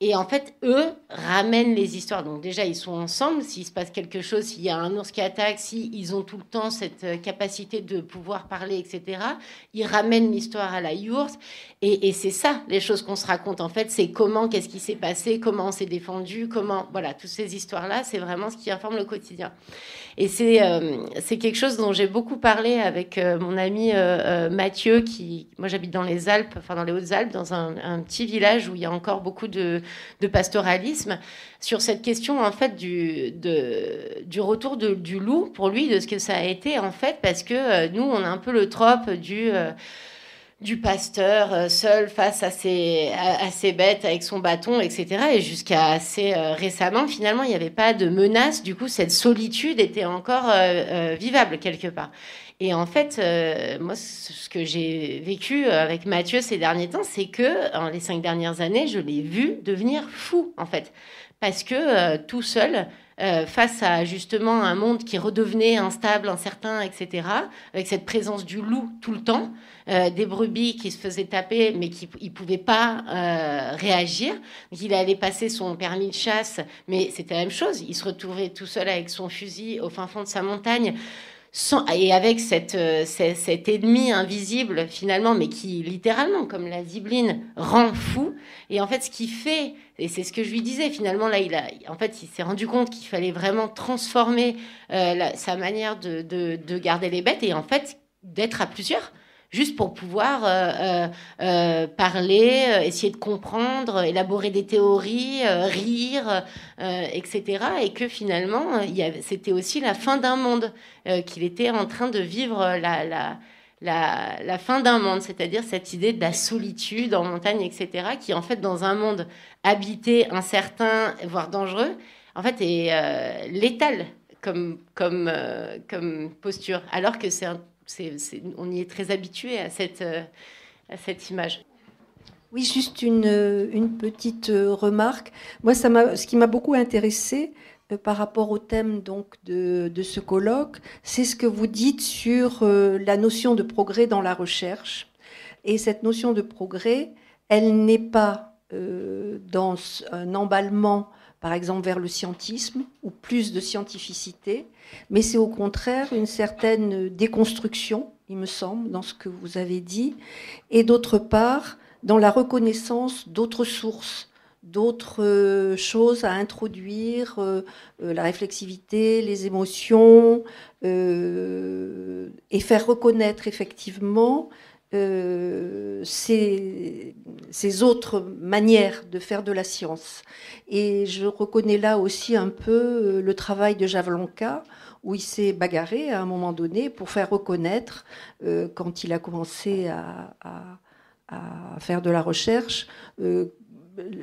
Et en fait, eux ramènent les histoires. Donc déjà, ils sont ensemble. S'il se passe quelque chose, s'il y a un ours qui attaque, s'ils ils ont tout le temps cette euh, capacité de pouvoir parler, etc., ils ramènent l'histoire à la ours. Et, et c'est ça, les choses qu'on se raconte. En fait, c'est comment, qu'est-ce qui s'est passé, comment on s'est défendu, comment... Voilà, toutes ces histoires-là, c'est vraiment ce qui informe le quotidien. Et euh, c'est quelque chose dont j'ai beaucoup parlé avec euh, mon ami euh, Mathieu, qui, moi j'habite dans les Alpes, enfin dans les Hautes-Alpes, dans un, petit village où il y a encore beaucoup de, de pastoralisme, sur cette question en fait du, du retour du loup, pour lui, de ce que ça a été en fait, parce que nous on a un peu le trope du du pasteur euh, seul face à ses, à, bêtes avec son bâton, etc. Et jusqu'à assez euh, récemment, finalement, il n'y avait pas de menace. Du coup, cette solitude était encore euh, vivable quelque part. Et en fait, moi, ce que j'ai vécu avec Mathieu ces derniers temps, c'est que en les cinq dernières années, je l'ai vu devenir fou, en fait, parce que tout seul, euh, face à justement un monde qui redevenait instable, incertain, etc., avec cette présence du loup tout le temps, euh, des brebis qui se faisaient taper mais qui ne pouvaient pas euh, réagir. il allait passer son permis de chasse, mais c'était la même chose. Il se retrouvait tout seul avec son fusil au fin fond de sa montagne. et avec cet ennemi invisible finalement, mais qui littéralement, comme la zibeline, rend fou. Et en fait, ce qui fait et c'est ce que je lui disais. Finalement, là, il a, en fait, il s'est rendu compte qu'il fallait vraiment transformer euh, sa manière de, de, garder les bêtes et en fait d'être à plusieurs, juste pour pouvoir euh, euh, parler, essayer de comprendre, élaborer des théories, rire, etc. Et que finalement, c'était aussi la fin d'un monde qu'il était en train de vivre la, la la, fin d'un monde, c'est-à-dire cette idée de la solitude en montagne, etc., qui en fait dans un monde habité, incertain, voire dangereux, en fait est euh, létale euh, comme, posture, alors que on y est très habitué à cette, euh, image. Oui, juste une, petite remarque. Moi, ce qui m'a beaucoup intéressée, euh, par rapport au thème donc de, ce colloque, c'est ce que vous dites sur euh, la notion de progrès dans la recherche. Et cette notion de progrès, elle n'est pas euh, dans un emballement, par exemple, vers le scientisme ou plus de scientificité, mais c'est au contraire une certaine déconstruction, il me semble, dans ce que vous avez dit, et d'autre part, dans la reconnaissance d'autres sources d'autres euh, choses à introduire, euh, euh, la réflexivité, les émotions, et faire reconnaître effectivement ces, ces, autres manières de faire de la science. Et je reconnais là aussi un peu le travail de Javlonka, où il s'est bagarré à un moment donné pour faire reconnaître, quand il a commencé à, à, faire de la recherche,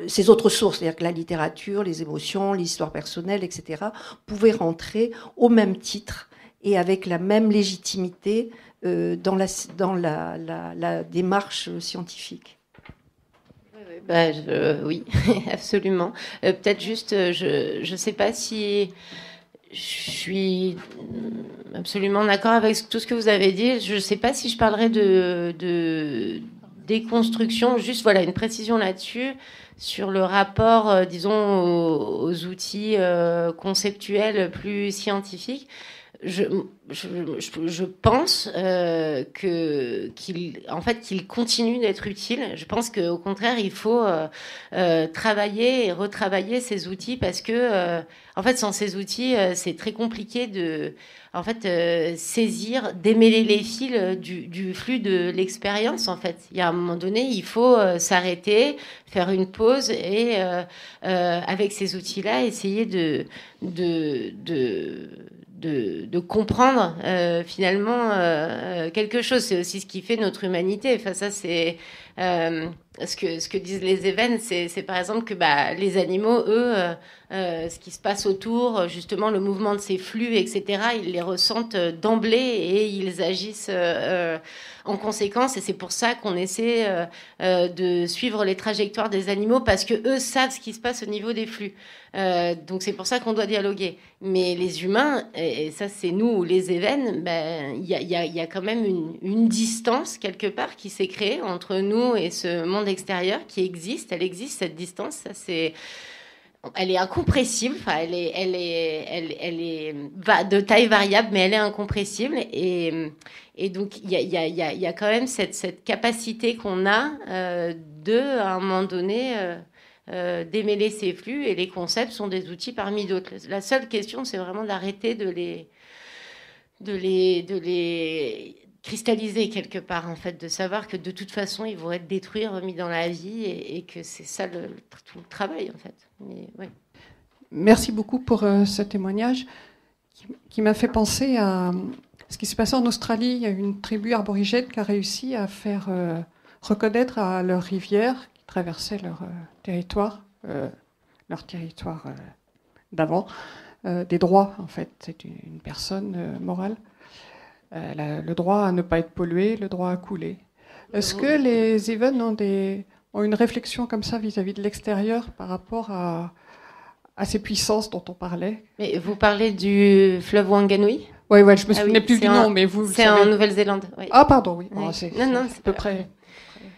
ces autres sources, c'est-à-dire que la littérature, les émotions, l'histoire personnelle, etc., pouvaient rentrer au même titre et avec la même légitimité euh, dans, la, dans la, démarche scientifique. oui, bah, absolument. Euh, peut-être juste, euh, je ne sais pas si je suis absolument d'accord avec tout ce que vous avez dit. Je ne sais pas si je parlerai de, de, déconstruction. Juste voilà une précision là-dessus sur le rapport, euh, disons, aux, aux outils euh, conceptuels plus scientifiques je, je, je, pense euh, que qu'il en fait qu'il continue d'être utile. Je pense qu'au contraire il faut euh, euh travailler et retravailler ces outils parce que euh, en fait sans ces outils euh, c'est très compliqué de en fait saisir démêler les fils du, du flux de l'expérience en fait. Il y a un moment donné il faut s'arrêter, faire une pause et avec ces outils là essayer de, de, de de, comprendre euh, finalement euh, euh, quelque chose. C'est aussi ce qui fait notre humanité. Enfin, ça, c'est ce, que, ce que disent les événements. C'est par exemple que bah, les animaux, eux, ce qui se passe autour, justement, le mouvement de ces flux, etc., ils les ressentent d'emblée et ils agissent en conséquence, et c'est pour ça qu'on essaie euh, euh, de suivre les trajectoires des animaux, parce que eux savent ce qui se passe au niveau des flux. Euh, donc c'est pour ça qu'on doit dialoguer. Mais les humains, et, ça c'est nous les événements, il ben, y, a, quand même une, une, distance quelque part qui s'est créée entre nous et ce monde extérieur qui existe. Elle existe cette distance. Ça c'est elle est incompressible, enfin, elle, est, elle, est, elle, elle est de taille variable, mais elle est incompressible. Et, et donc, il y a, y, a, y a, quand même cette, cette capacité qu'on a euh, de, à un moment donné, euh, euh démêler ces flux. Et les concepts sont des outils parmi d'autres. La seule question, c'est vraiment d'arrêter de les, de les, de les cristalliser quelque part, en fait, de savoir que de toute façon, ils vont être détruits, remis dans la vie, et, que c'est ça le, tout le travail, en fait. Merci beaucoup pour euh, ce témoignage qui, m'a fait penser à ce qui s'est passé en Australie. Il y a une tribu aborigène qui a réussi à faire euh, reconnaître à leur rivière qui traversait leur euh, territoire, leur territoire d'avant, des droits, en fait. C'est une personne morale. Euh, le droit à ne pas être pollué, le droit à couler. Est-ce que euh, les events ont, une réflexion comme ça vis-à-vis de l'extérieur par rapport à, ces puissances dont on parlait Mais vous parlez du fleuve Wanganui Oui, ouais, je me ah souviens plus du nom, mais vous. C'est en Nouvelle-Zélande. Ah, pardon, oui. Oh, c'est à peu près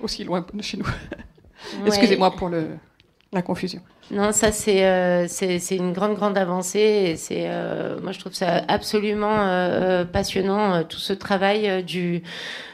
aussi loin de chez nous. Excusez-moi pour le la confusion. Non, ça euh, c'est c'est une grande grande avancée c'est euh, moi je trouve ça absolument euh, passionnant tout ce travail du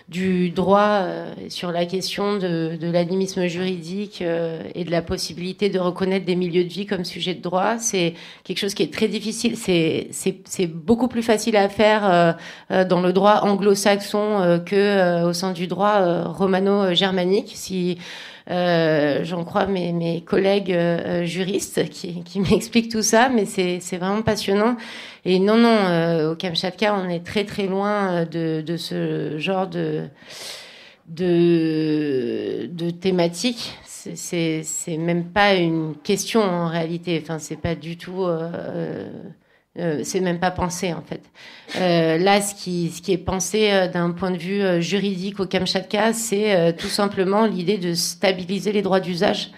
du droit sur la question de, de l'animisme juridique et de la possibilité de reconnaître des milieux de vie comme sujet de droit. C'est quelque chose qui est très difficile. C'est c'est beaucoup plus facile à faire dans le droit anglo-saxon que au sein du droit romano-germanique. Si euh, j'en crois mes, mes collègues euh, euh, juristes qui, qui m'expliquent tout ça, mais c'est vraiment passionnant. Et non, non, au Kamchatka, on est très très loin de, de ce genre de de, de thématiques. C'est même pas une question en réalité. Enfin, c'est pas du tout. Euh, euh, c'est même pas pensé en fait. Euh, là, ce qui, est pensé euh, d'un point de vue juridique au Kamchatka, c'est tout simplement l'idée de stabiliser les droits d'usage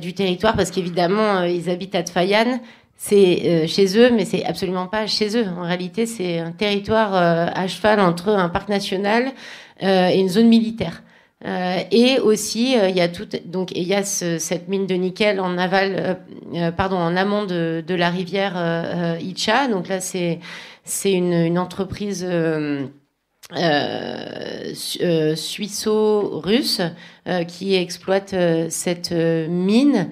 du territoire, parce qu'évidemment, ils habitent à Tfayan, c'est chez eux, mais c'est absolument pas chez eux. En réalité, c'est un territoire à cheval entre un parc national et une zone militaire. Euh, et aussi, euh, il y a tout, donc il y a ce, cette mine de nickel en aval, euh, pardon, en amont de, de la rivière Itcha. Donc là, c'est c'est une, une, entreprise suisso-russe qui exploite cette mine.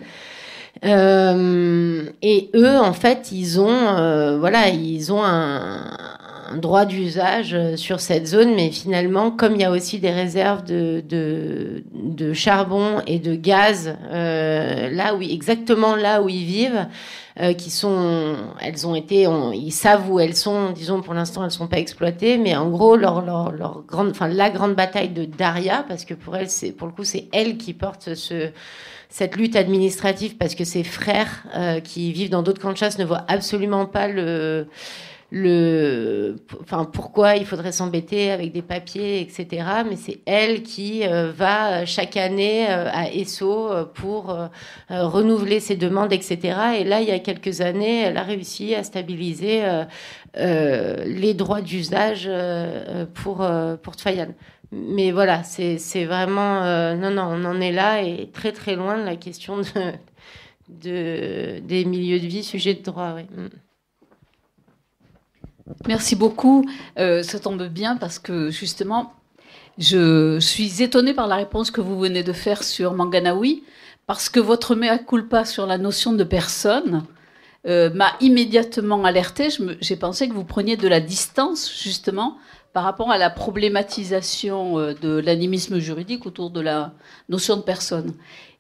et eux, en fait, ils ont, voilà, ils ont un, droit d'usage euh, sur cette zone, mais finalement, comme il y a aussi des réserves de, de, de charbon et de gaz, euh, là où, exactement là où ils vivent, euh, qui sont, elles ont été, ils savent où elles sont, disons pour l'instant elles sont pas exploitées, mais en gros leur, leur, leur grande, enfin la grande bataille de Daria, parce que pour elle c'est, pour le coup c'est elle qui porte ce, cette lutte administrative, parce que ses frères euh, qui vivent dans d'autres camps de chasse ne voient absolument pas le le, enfin, pourquoi il faudrait s'embêter avec des papiers, etc. Mais c'est elle qui euh, va euh, chaque année euh, à ESSO pour renouveler ses demandes, etc. Et là, il y a quelques années, elle a réussi à stabiliser les droits d'usage pour, pour Tfayan. Mais voilà, c'est vraiment. non, non, on en est là et très, très loin de la question de, des milieux de vie, sujet de droit. oui. Mm. Merci beaucoup. Euh, ça tombe bien parce que justement, je suis étonnée par la réponse que vous venez de faire sur Manganawi, parce que votre mea culpa sur la notion de personne euh, m'a immédiatement alertée. J'ai pensé que vous preniez de la distance, justement, par rapport à la problématisation euh, de l'animisme juridique autour de la notion de personne.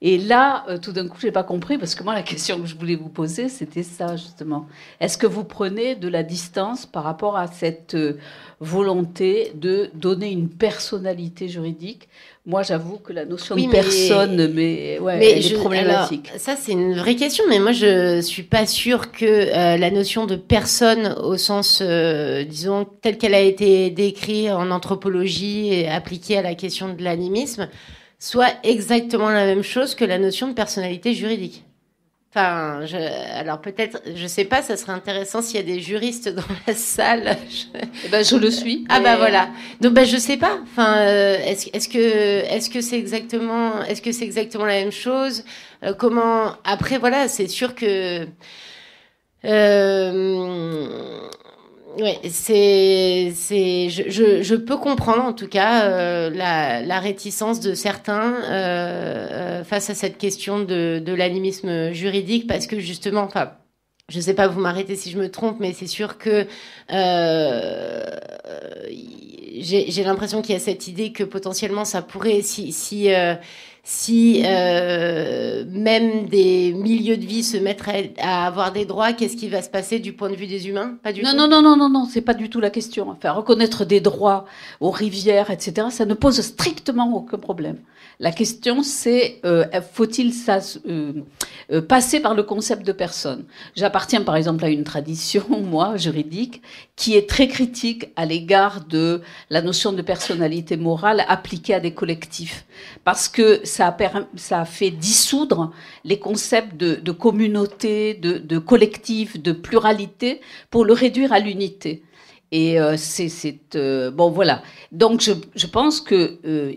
Et là, euh, tout d'un coup, je n'ai pas compris, parce que moi, la question que je voulais vous poser, c'était ça, justement. Est-ce que vous prenez de la distance par rapport à cette euh, volonté de donner une personnalité juridique moi, j'avoue que la notion de personne, mais, ouais, mais elle problématique. ça, c'est une vraie question, mais moi, je suis pas sûre que euh, la notion de personne, au sens, disons, telle qu'elle a été décrite en anthropologie et appliquée à la question de l'animisme, soit exactement la même chose que la notion de personnalité juridique. Enfin, alors peut-être, je sais pas, ça serait intéressant s'il y a des juristes dans la salle. Je, eh ben, je le suis. Ah ben voilà. Donc ben je sais pas. Enfin, euh, est-ce que est-ce que c'est exactement est-ce que c'est exactement la même chose euh, Comment Après voilà, c'est sûr que. Euh, oui, c'est, c'est, je, je, peux comprendre en tout cas euh, la, la, réticence de certains euh, euh, face à cette question de, de l'animisme juridique parce que justement, enfin, je sais pas, vous m'arrêtez si je me trompe, mais c'est sûr que j'ai, j'ai l'impression qu'il y a cette idée que potentiellement ça pourrait, si, si si euh, même des milieux de vie se mettraient à avoir des droits, qu'est-ce qui va se passer du point de vue des humains Pas du non, tout. non, non, non, non, non, c'est pas du tout la question. Enfin, reconnaître des droits aux rivières, etc., ça ne pose strictement aucun problème. La question, c'est euh, faut-il euh, passer par le concept de personne J'appartiens par exemple à une tradition, moi, juridique, qui est très critique à l'égard de la notion de personnalité morale appliquée à des collectifs, parce que ça a, ça a fait dissoudre les concepts de, communauté, de, collectif, de pluralité, pour le réduire à l'unité. Et euh, c'est euh, bon voilà. Donc je, je pense que euh,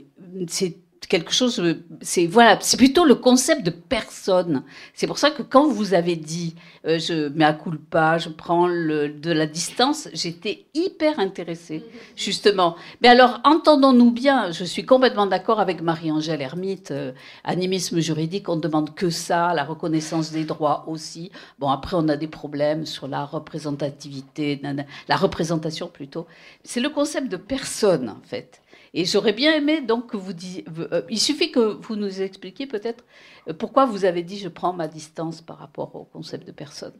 c'est quelque chose. Euh, c'est voilà, c'est plutôt le concept de personne. C'est pour ça que quand vous avez dit, euh, je mets à pas, je prends de la distance, j'étais hyper intéressée, justement. Mais alors, entendons-nous bien. Je suis complètement d'accord avec Marie-Angèle Hermite. Euh, animisme juridique, on ne demande que ça, la reconnaissance des droits aussi. Bon, après, on a des problèmes sur la représentativité, la représentation plutôt. C'est le concept de personne, en fait. Et j'aurais bien aimé donc que vous disiez. Euh, il suffit que vous nous expliquiez peut-être euh, pourquoi vous avez dit je prends ma distance par rapport au concept de personne.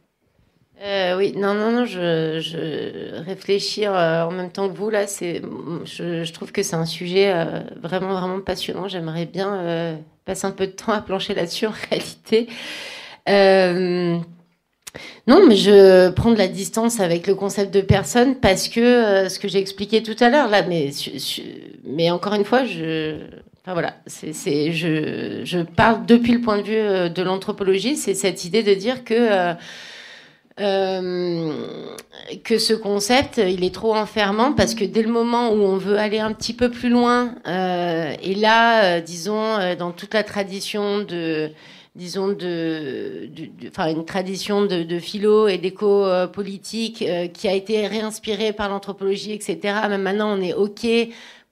Euh, oui, non, non, non, je, réfléchis réfléchir en même temps que vous, là, c'est, je, trouve que c'est un sujet vraiment, vraiment passionnant. J'aimerais bien passer un peu de temps à plancher là-dessus en réalité. Non, mais je prends de la distance avec le concept de personne parce que euh, ce que j'ai expliqué tout à l'heure, là, mais, encore une fois, je, parle depuis le point de vue euh, de l'anthropologie, c'est cette idée de dire que, euh, que ce concept, il est trop enfermant parce que dès le moment où on veut aller un petit peu plus loin, et là, disons, dans toute la tradition de disons, de, de, enfin, une tradition de, de philo et d'éco-politique euh, qui a été réinspirée par l'anthropologie, etc. Mais maintenant, on est OK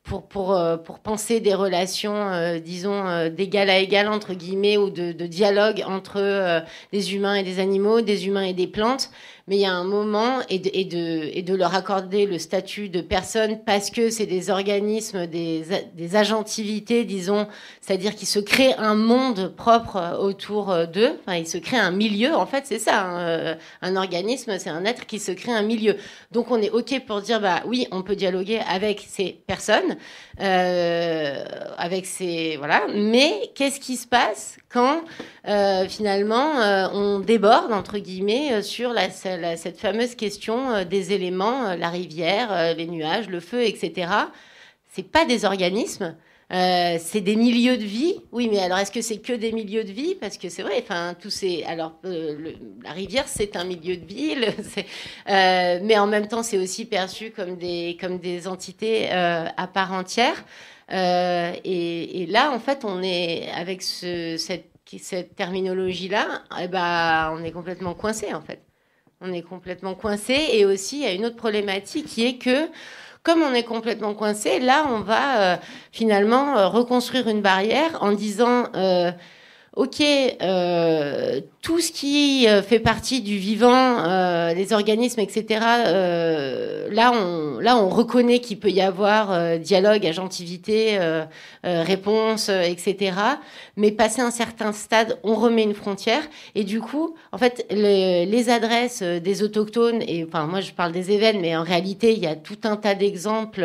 pour, pour, euh, pour penser des relations, euh, disons, d'égal à égal, entre guillemets, ou de, dialogue entre euh, des humains et des animaux, des humains et des plantes mais il y a un moment et de, et de, et de leur accorder le statut de personne parce que c'est des organismes, des, des agentivités, disons, c'est-à-dire qu'ils se créent un monde propre euh, autour euh, d'eux, enfin, ils se créent un milieu, en fait, c'est ça, hein, euh, un, organisme, c'est un être qui se crée un milieu. Donc on est OK pour dire, bah oui, on peut dialoguer avec ces personnes, euh, avec ces... Voilà, mais qu'est-ce qui se passe quand finalement on déborde, entre guillemets, sur la scène cette fameuse question euh, des éléments, euh, la rivière, euh, les nuages, le feu, etc. C'est pas des organismes, c'est des milieux de vie. Oui, mais alors est-ce que c'est que des milieux de vie Parce que c'est vrai, enfin, tous Alors, la rivière, c'est un milieu de vie, mais en même temps, c'est aussi perçu comme des, comme des entités à part entière. Et, là, en fait, on est avec cette, cette terminologie-là, et eh ben, on est complètement coincé, en fait. On est complètement coincé. Et aussi, il y a une autre problématique qui est que comme on est complètement coincé, là, on va euh, finalement euh, reconstruire une barrière en disant euh, ok, euh, tout ce qui euh, fait partie du vivant, euh, les organismes, etc. Euh, là, on là on reconnaît qu'il peut y avoir euh, dialogue, agentivité, euh, réponse, etc. Mais passé un certain stade, on remet une frontière et du coup, en fait, les, les adresses des autochtones et enfin moi je parle des événements, mais en réalité il y a tout un tas d'exemples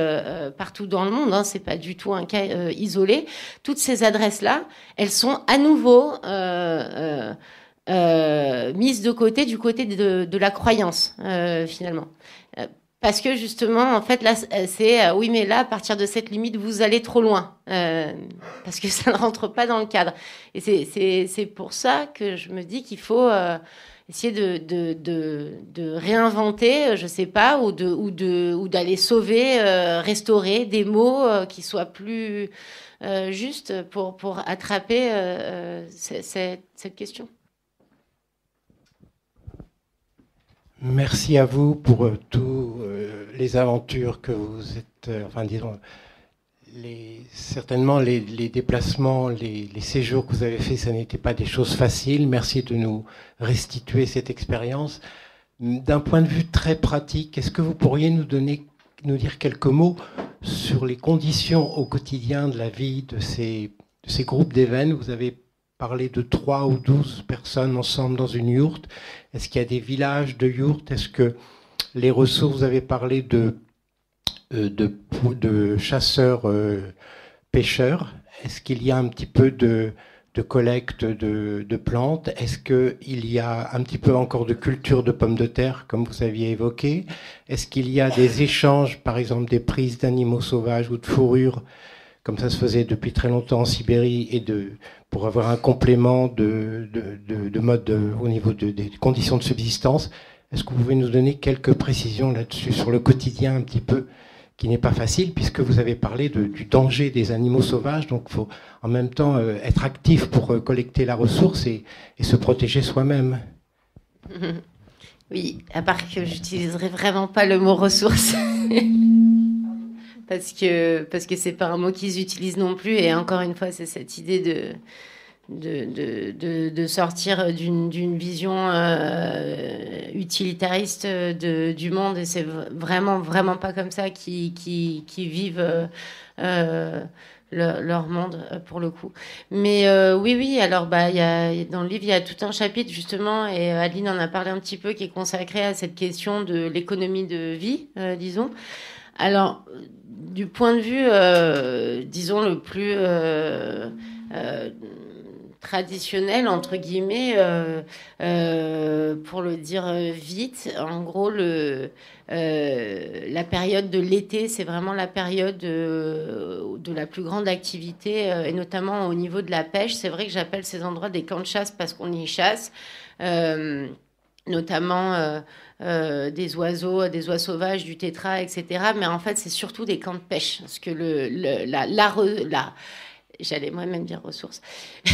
partout dans le monde. Hein, C'est pas du tout un cas isolé. Toutes ces adresses là, elles sont à nouveau euh, euh, euh, mise de côté du côté de, la croyance, finalement. Parce que justement, en fait, là, c'est oui, mais là, à partir de cette limite, vous allez trop loin, parce que ça ne rentre pas dans le cadre. Et c'est pour ça que je me dis qu'il faut essayer de, de, réinventer, je ne sais pas, ou de ou de ou d'aller sauver, restaurer des mots qui soient plus euh, juste pour, pour attraper euh, euh, cette, question. Merci à vous pour toutes les aventures que vous êtes, enfin disons, certainement les, déplacements, les, les, séjours que vous avez faits, ça n'était pas des choses faciles. Merci de nous restituer cette expérience. D'un point de vue très pratique, est-ce que vous pourriez nous donner nous dire quelques mots sur les conditions au quotidien de la vie de ces, ces groupes d'événements. Vous avez parlé de 3 ou 12 personnes ensemble dans une yourte. Est-ce qu'il y a des villages de yourtes Est-ce que les ressources, vous avez parlé de, euh, de, de chasseurs-pêcheurs. Euh, Est-ce qu'il y a un petit peu de de collecte de, plantes Est-ce qu'il y a un petit peu encore de culture de pommes de terre, comme vous aviez évoqué Est-ce qu'il y a des échanges, par exemple des prises d'animaux sauvages ou de fourrures, comme ça se faisait depuis très longtemps en Sibérie, et de, pour avoir un complément de, de, de mode au niveau des conditions de subsistance Est-ce que vous pouvez nous donner quelques précisions là-dessus, sur le quotidien un petit peu qui n'est pas facile puisque vous avez parlé du danger des animaux sauvages. Donc, faut en même temps euh, être actif pour euh, collecter la ressource et, se protéger soi-même. Oui, à part que j'utiliserai vraiment pas le mot ressource. parce que parce que c'est pas un mot qu'ils utilisent non plus et encore une fois c'est cette idée de de, de, de, sortir d'une vision euh, utilitariste euh, du monde. Et c'est vraiment, vraiment pas comme ça qu'ils qui, qui vivent euh, leur monde, pour le coup. Mais oui, oui, alors bah, y a, dans le livre, il y a tout un chapitre, justement, et Aline en a parlé un petit peu, qui est consacré à cette question de l'économie de vie, disons. Alors, du point de vue, disons, le plus traditionnel, entre guillemets, euh, euh, pour le dire euh, vite. En gros, le, la période de l'été, c'est vraiment la période de, la plus grande activité, et notamment au niveau de la pêche. C'est vrai que j'appelle ces endroits des camps de chasse parce qu'on y chasse notamment des oiseaux, des oies sauvages, du tétra, etc. Mais en fait, c'est surtout des camps de pêche, parce que le, la, la j'allais moi-même dire ressources.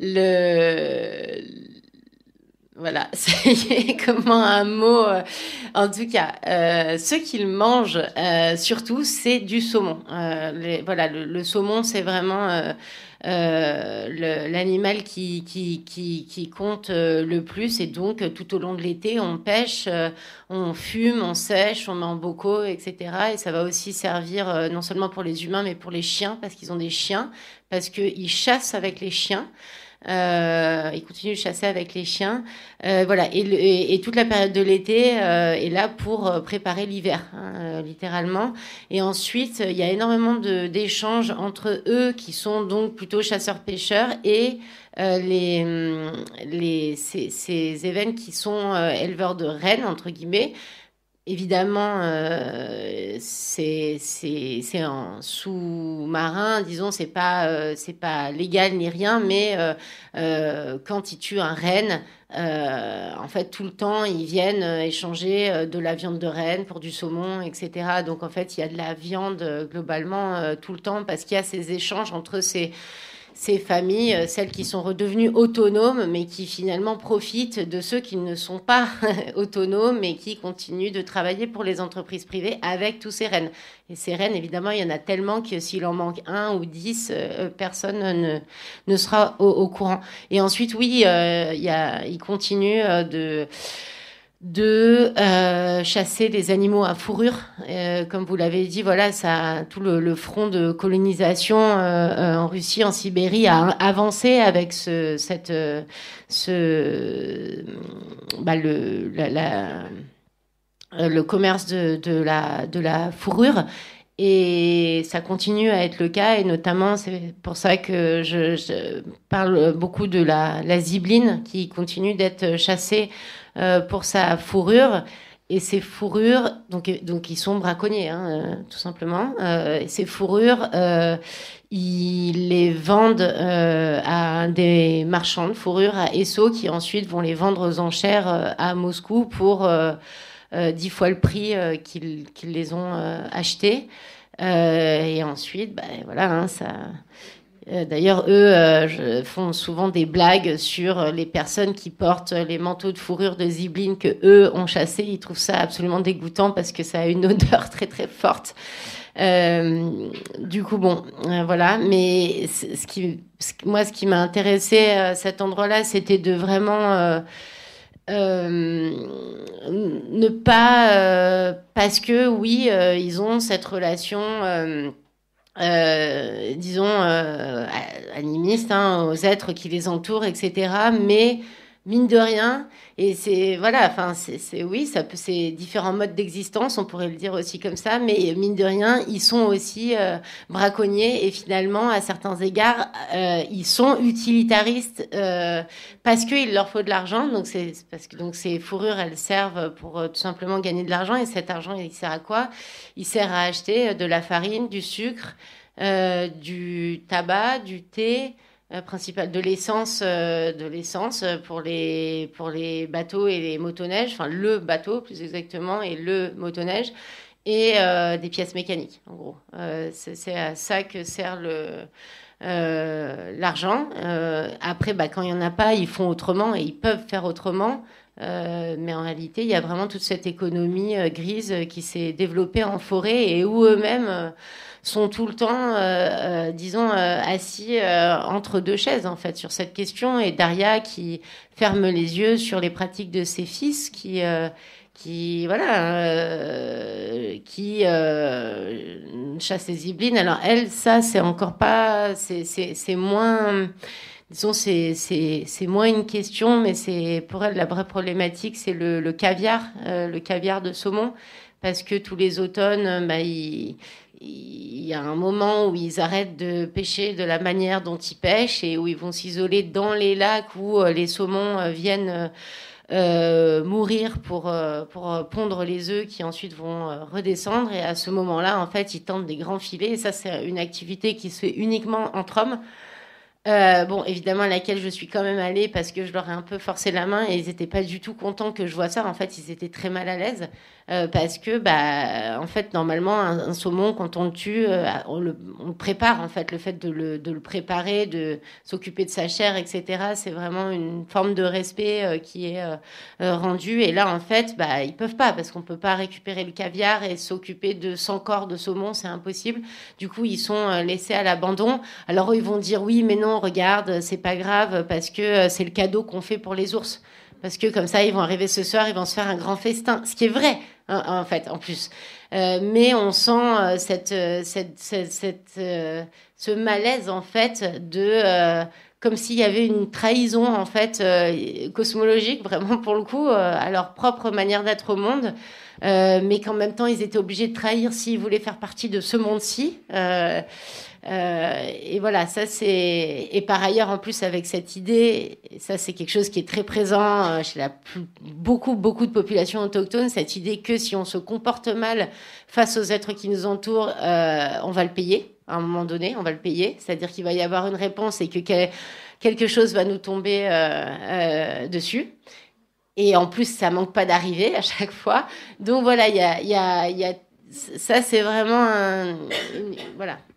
le voilà, c'est comment un mot. Euh, en tout cas, euh, ce qu'ils mangent euh, surtout, c'est du saumon. voilà, le, saumon, c'est vraiment l'animal qui, qui, qui, qui, compte le plus. Et donc, tout au long de l'été, on pêche, on fume, on sèche, on met en bocaux, etc. Et ça va aussi servir non seulement pour les humains, mais pour les chiens, parce qu'ils ont des chiens, parce qu'ils chassent avec les chiens. Euh, ils continuent de chasser avec les chiens. Euh, voilà, et, toute la période de l'été euh, est là pour préparer l'hiver, hein, littéralement. Et ensuite, il y a énormément d'échanges entre eux qui sont donc plutôt chasseurs-pêcheurs et hum, les, ces, ces événements qui sont éleveurs de rennes, entre guillemets. Évidemment, euh, c'est en sous-marin, disons, c'est pas, euh, pas légal ni rien, mais euh, quand ils tuent un renne, en fait, tout le temps, ils viennent échanger de la viande de renne pour du saumon, etc. Donc, en fait, il y a de la viande globalement tout le temps parce qu'il y a ces échanges entre ces ces familles, euh, celles qui sont redevenues autonomes, mais qui finalement profitent de ceux qui ne sont pas autonomes et qui continuent de travailler pour les entreprises privées avec tous ces rennes. Et ces rennes, évidemment, il y en a tellement que s'il en manque un ou dix, euh, euh, personne ne, ne sera au, courant. Et ensuite, oui, il, y a, il continue de de euh, chasser les animaux à fourrure. Euh, comme vous l'avez dit, voilà, ça, tout le, front de colonisation euh, en Russie, en Sibérie, a avancé avec cette, bah, le, commerce de la fourrure. Et ça continue à être le cas, et notamment, c'est pour ça que je, je, parle beaucoup de la, la zibeline qui continue d'être chassée euh, pour sa fourrure. Et ces fourrures, donc, donc ils sont braconniers, hein, euh, tout simplement. Euh, ces fourrures, euh, ils les vendent à des marchands de fourrures à Esso qui ensuite vont les vendre aux enchères à Moscou pour. Euh, dix fois le prix euh, qu'ils les ont euh, achetés. et ensuite, bah, voilà, hein, ça. D'ailleurs, eux font souvent des blagues sur les personnes qui portent les manteaux de fourrure de zibeline que eux ont chassé. Ils trouvent ça absolument dégoûtant parce que ça a une odeur très très forte. du coup, bon, voilà. Mais ce qui, moi, ce qui m'a intéressé à cet endroit-là, c'était de vraiment euh, ne pas euh, parce que oui euh, ils ont cette relation disons animiste hein, aux êtres qui les entourent etc mais mine de rien. Et c'est voilà, enfin, c'est oui, ça peut, ces différents modes d'existence, on pourrait le dire aussi comme ça, mais mine de rien, ils sont aussi euh, braconniers et finalement, à certains égards, euh, ils sont utilitaristes euh, parce qu'il leur faut de l'argent. Donc c'est parce que donc ces fourrures, elles servent pour tout simplement gagner de l'argent. Et cet argent, il sert à quoi Il sert à acheter de la farine, du sucre. du tabac, du thé, euh, principal de l'essence euh, de l'essence euh, pour les pour les bateaux et les motoneiges enfin le bateau plus exactement et le motoneige et des pièces mécaniques en gros c'est à ça que sert le l'argent. après, bah, quand il n'y en a pas, ils font autrement et ils peuvent faire autrement. mais en réalité, il y a vraiment toute cette économie grise qui s'est développée en forêt et où eux-mêmes sont tout le temps, euh, euh, disons, euh, assis entre deux chaises, en fait, sur cette question. Et Daria qui ferme les yeux sur les pratiques de ses fils, qui qui voilà qui chasse les iblines. Alors elle, ça c'est encore pas, c'est moins, disons c'est c'est moins une question, mais c'est pour elle la vraie problématique, c'est le, le, caviar, le caviar de saumon, parce que tous les automnes, bah, il y a un moment où ils arrêtent de pêcher de la manière dont ils pêchent et où ils vont s'isoler dans les lacs où euh, les saumons euh, viennent euh, mourir pour, pour pondre les œufs qui ensuite vont redescendre. Et à ce moment-là, en fait, ils tentent des grands filets. Et ça, c'est une activité qui se fait uniquement entre hommes. Euh, bon, évidemment, à laquelle je suis quand même allée parce que je leur ai un peu forcé la main et ils n'étaient pas du tout contents que je vois ça. En fait, ils étaient très mal à l'aise euh, parce que, bah, en fait, normalement, un, saumon, quand on le tue, euh, on, le, prépare. En fait, le fait de le, préparer, de s'occuper de sa chair, etc., c'est vraiment une forme de respect qui est rendue. Et là, en fait, bah, ils peuvent pas parce qu'on peut pas récupérer le caviar et s'occuper de 100 corps de saumon, c'est impossible. Du coup, ils sont laissés à l'abandon. Alors, ils vont dire oui, mais non, regarde, c'est pas grave parce que euh, c'est le cadeau qu'on fait pour les ours. Parce que comme ça, ils vont arriver ce soir, ils vont se faire un grand festin. Ce qui est vrai, hein, en fait, en plus. Euh, mais on sent euh, cette, cette, ce malaise, en fait, de comme s'il y avait une trahison en fait cosmologique vraiment pour le coup à leur propre manière d'être au monde mais qu'en même temps ils étaient obligés de trahir s'ils voulaient faire partie de ce monde-ci euh, et voilà, ça c'est. Et par ailleurs, en plus, avec cette idée, ça c'est quelque chose qui est très présent euh, chez la beaucoup, beaucoup de populations autochtones, cette idée que si on se comporte mal face aux êtres qui nous entourent, euh, on va le payer. À un moment donné, on va le payer. C'est-à-dire qu'il va y avoir une réponse et que quelque chose va nous tomber dessus. Et en plus, ça manque pas d'arriver à chaque fois. Donc voilà, il ça c'est vraiment un... voilà.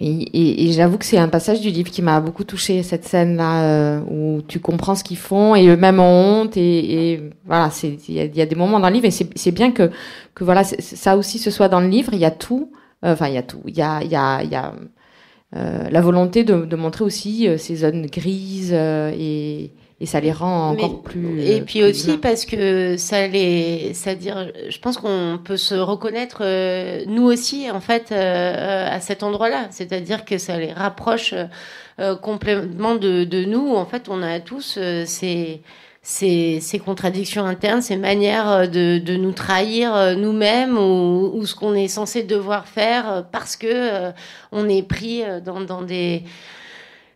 Et, et, et j'avoue que c'est un passage du livre qui m'a beaucoup touché cette scène-là, euh, où tu comprends ce qu'ils font et eux-mêmes ont honte. Et, et voilà, il y, a, des moments dans le livre, et c'est bien que, que voilà, ça aussi ce soit dans le livre. Il y a tout, euh, enfin, il y a tout. Il y a, y a, y a euh, la volonté de, de montrer aussi ces zones grises et, et ça les rend encore plus. Et puis aussi parce que ça les, c'est-à-dire, je pense qu'on peut se reconnaître euh, nous aussi en fait euh, à cet endroit-là, c'est-à-dire que ça les rapproche euh, complètement de, de, nous. En fait, on a tous ces ces, ces, contradictions internes, ces manières de, de nous trahir nous-mêmes ou, ou, ce qu'on est censé devoir faire parce que on est pris dans, dans des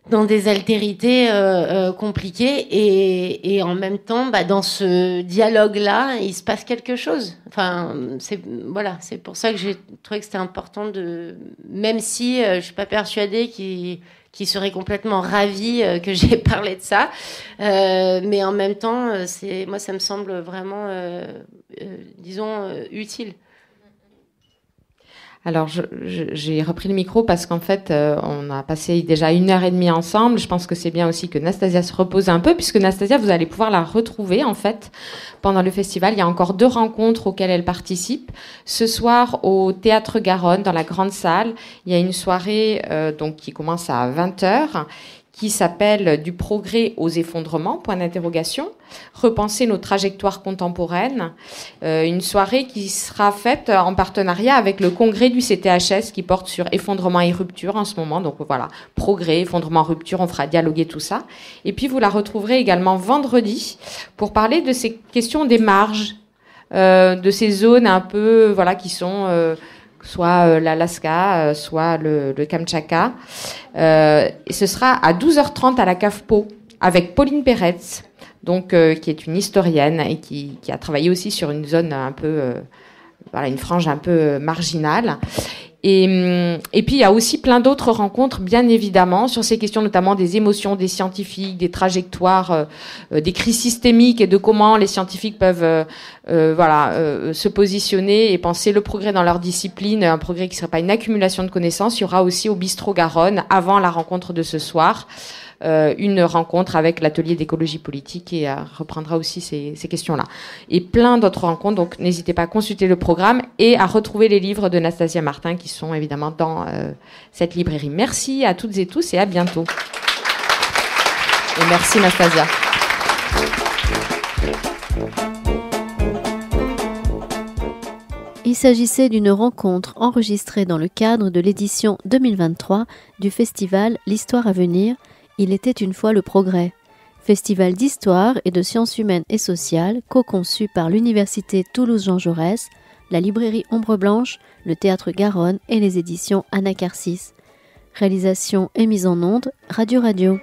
dans des altérités euh, euh, compliquées et, et, en même temps, bah, dans ce dialogue-là, il se passe quelque chose. Enfin, c'est voilà, c'est pour ça que j'ai trouvé que c'était important de, même si euh, je suis pas persuadée qu'il qui serait complètement ravi euh, que j'ai parlé de ça, euh, mais en même temps, c'est moi ça me semble vraiment, disons, utile. Alors, j'ai repris le micro parce qu'en fait, euh, on a passé déjà une heure et demie ensemble. Je pense que c'est bien aussi que Nastasia se repose un peu, puisque Nastasia, vous allez pouvoir la retrouver, en fait, pendant le festival. Il y a encore deux rencontres auxquelles elle participe. Ce soir, au Théâtre Garonne, dans la grande salle, il y a une soirée euh, donc, qui commence à 20h, qui s'appelle Du progrès aux effondrements, point d'interrogation, repenser nos trajectoires contemporaines, euh, une soirée qui sera faite en partenariat avec le congrès du CTHS qui porte sur effondrement et rupture en ce moment, donc voilà, progrès, effondrement, rupture, on fera dialoguer tout ça. Et puis vous la retrouverez également vendredi pour parler de ces questions des marges, euh, de ces zones un peu, voilà, qui sont... Euh, soit euh, l'Alaska, euh, soit le, le euh, et ce sera à 12h30 à la CAFPO avec Pauline Peretz, donc qui est une historienne et qui, a travaillé aussi sur une zone un peu voilà, une frange un peu marginale. Hum, et, puis il y a aussi plein d'autres rencontres, bien évidemment, sur ces questions notamment des émotions des scientifiques, des trajectoires, euh, euh, des crises systémiques et de comment les scientifiques peuvent euh, voilà se positionner et penser le progrès dans leur discipline, un progrès qui ne serait pas une accumulation de connaissances. Il y aura aussi au bistrot Garonne avant la rencontre de ce soir. Euh, une rencontre avec l'atelier d'écologie politique et euh, reprendra aussi ces, questions-là. Et plein d'autres rencontres, donc n'hésitez pas à consulter le programme et à retrouver les livres de Nastasia Martin qui sont évidemment dans euh, cette librairie. Merci à toutes et tous et à bientôt. merci Nastasia. Il s'agissait d'une rencontre enregistrée dans le cadre de l'édition 2023 du festival L'Histoire à venir il était une fois le progrès, festival d'histoire et de sciences humaines et sociales co-conçu par l'Université Toulouse-Jean Jaurès, la librairie Ombre Blanche, le théâtre Garonne et les éditions Anacarsis. Réalisation et mise en onde, Radio Radio.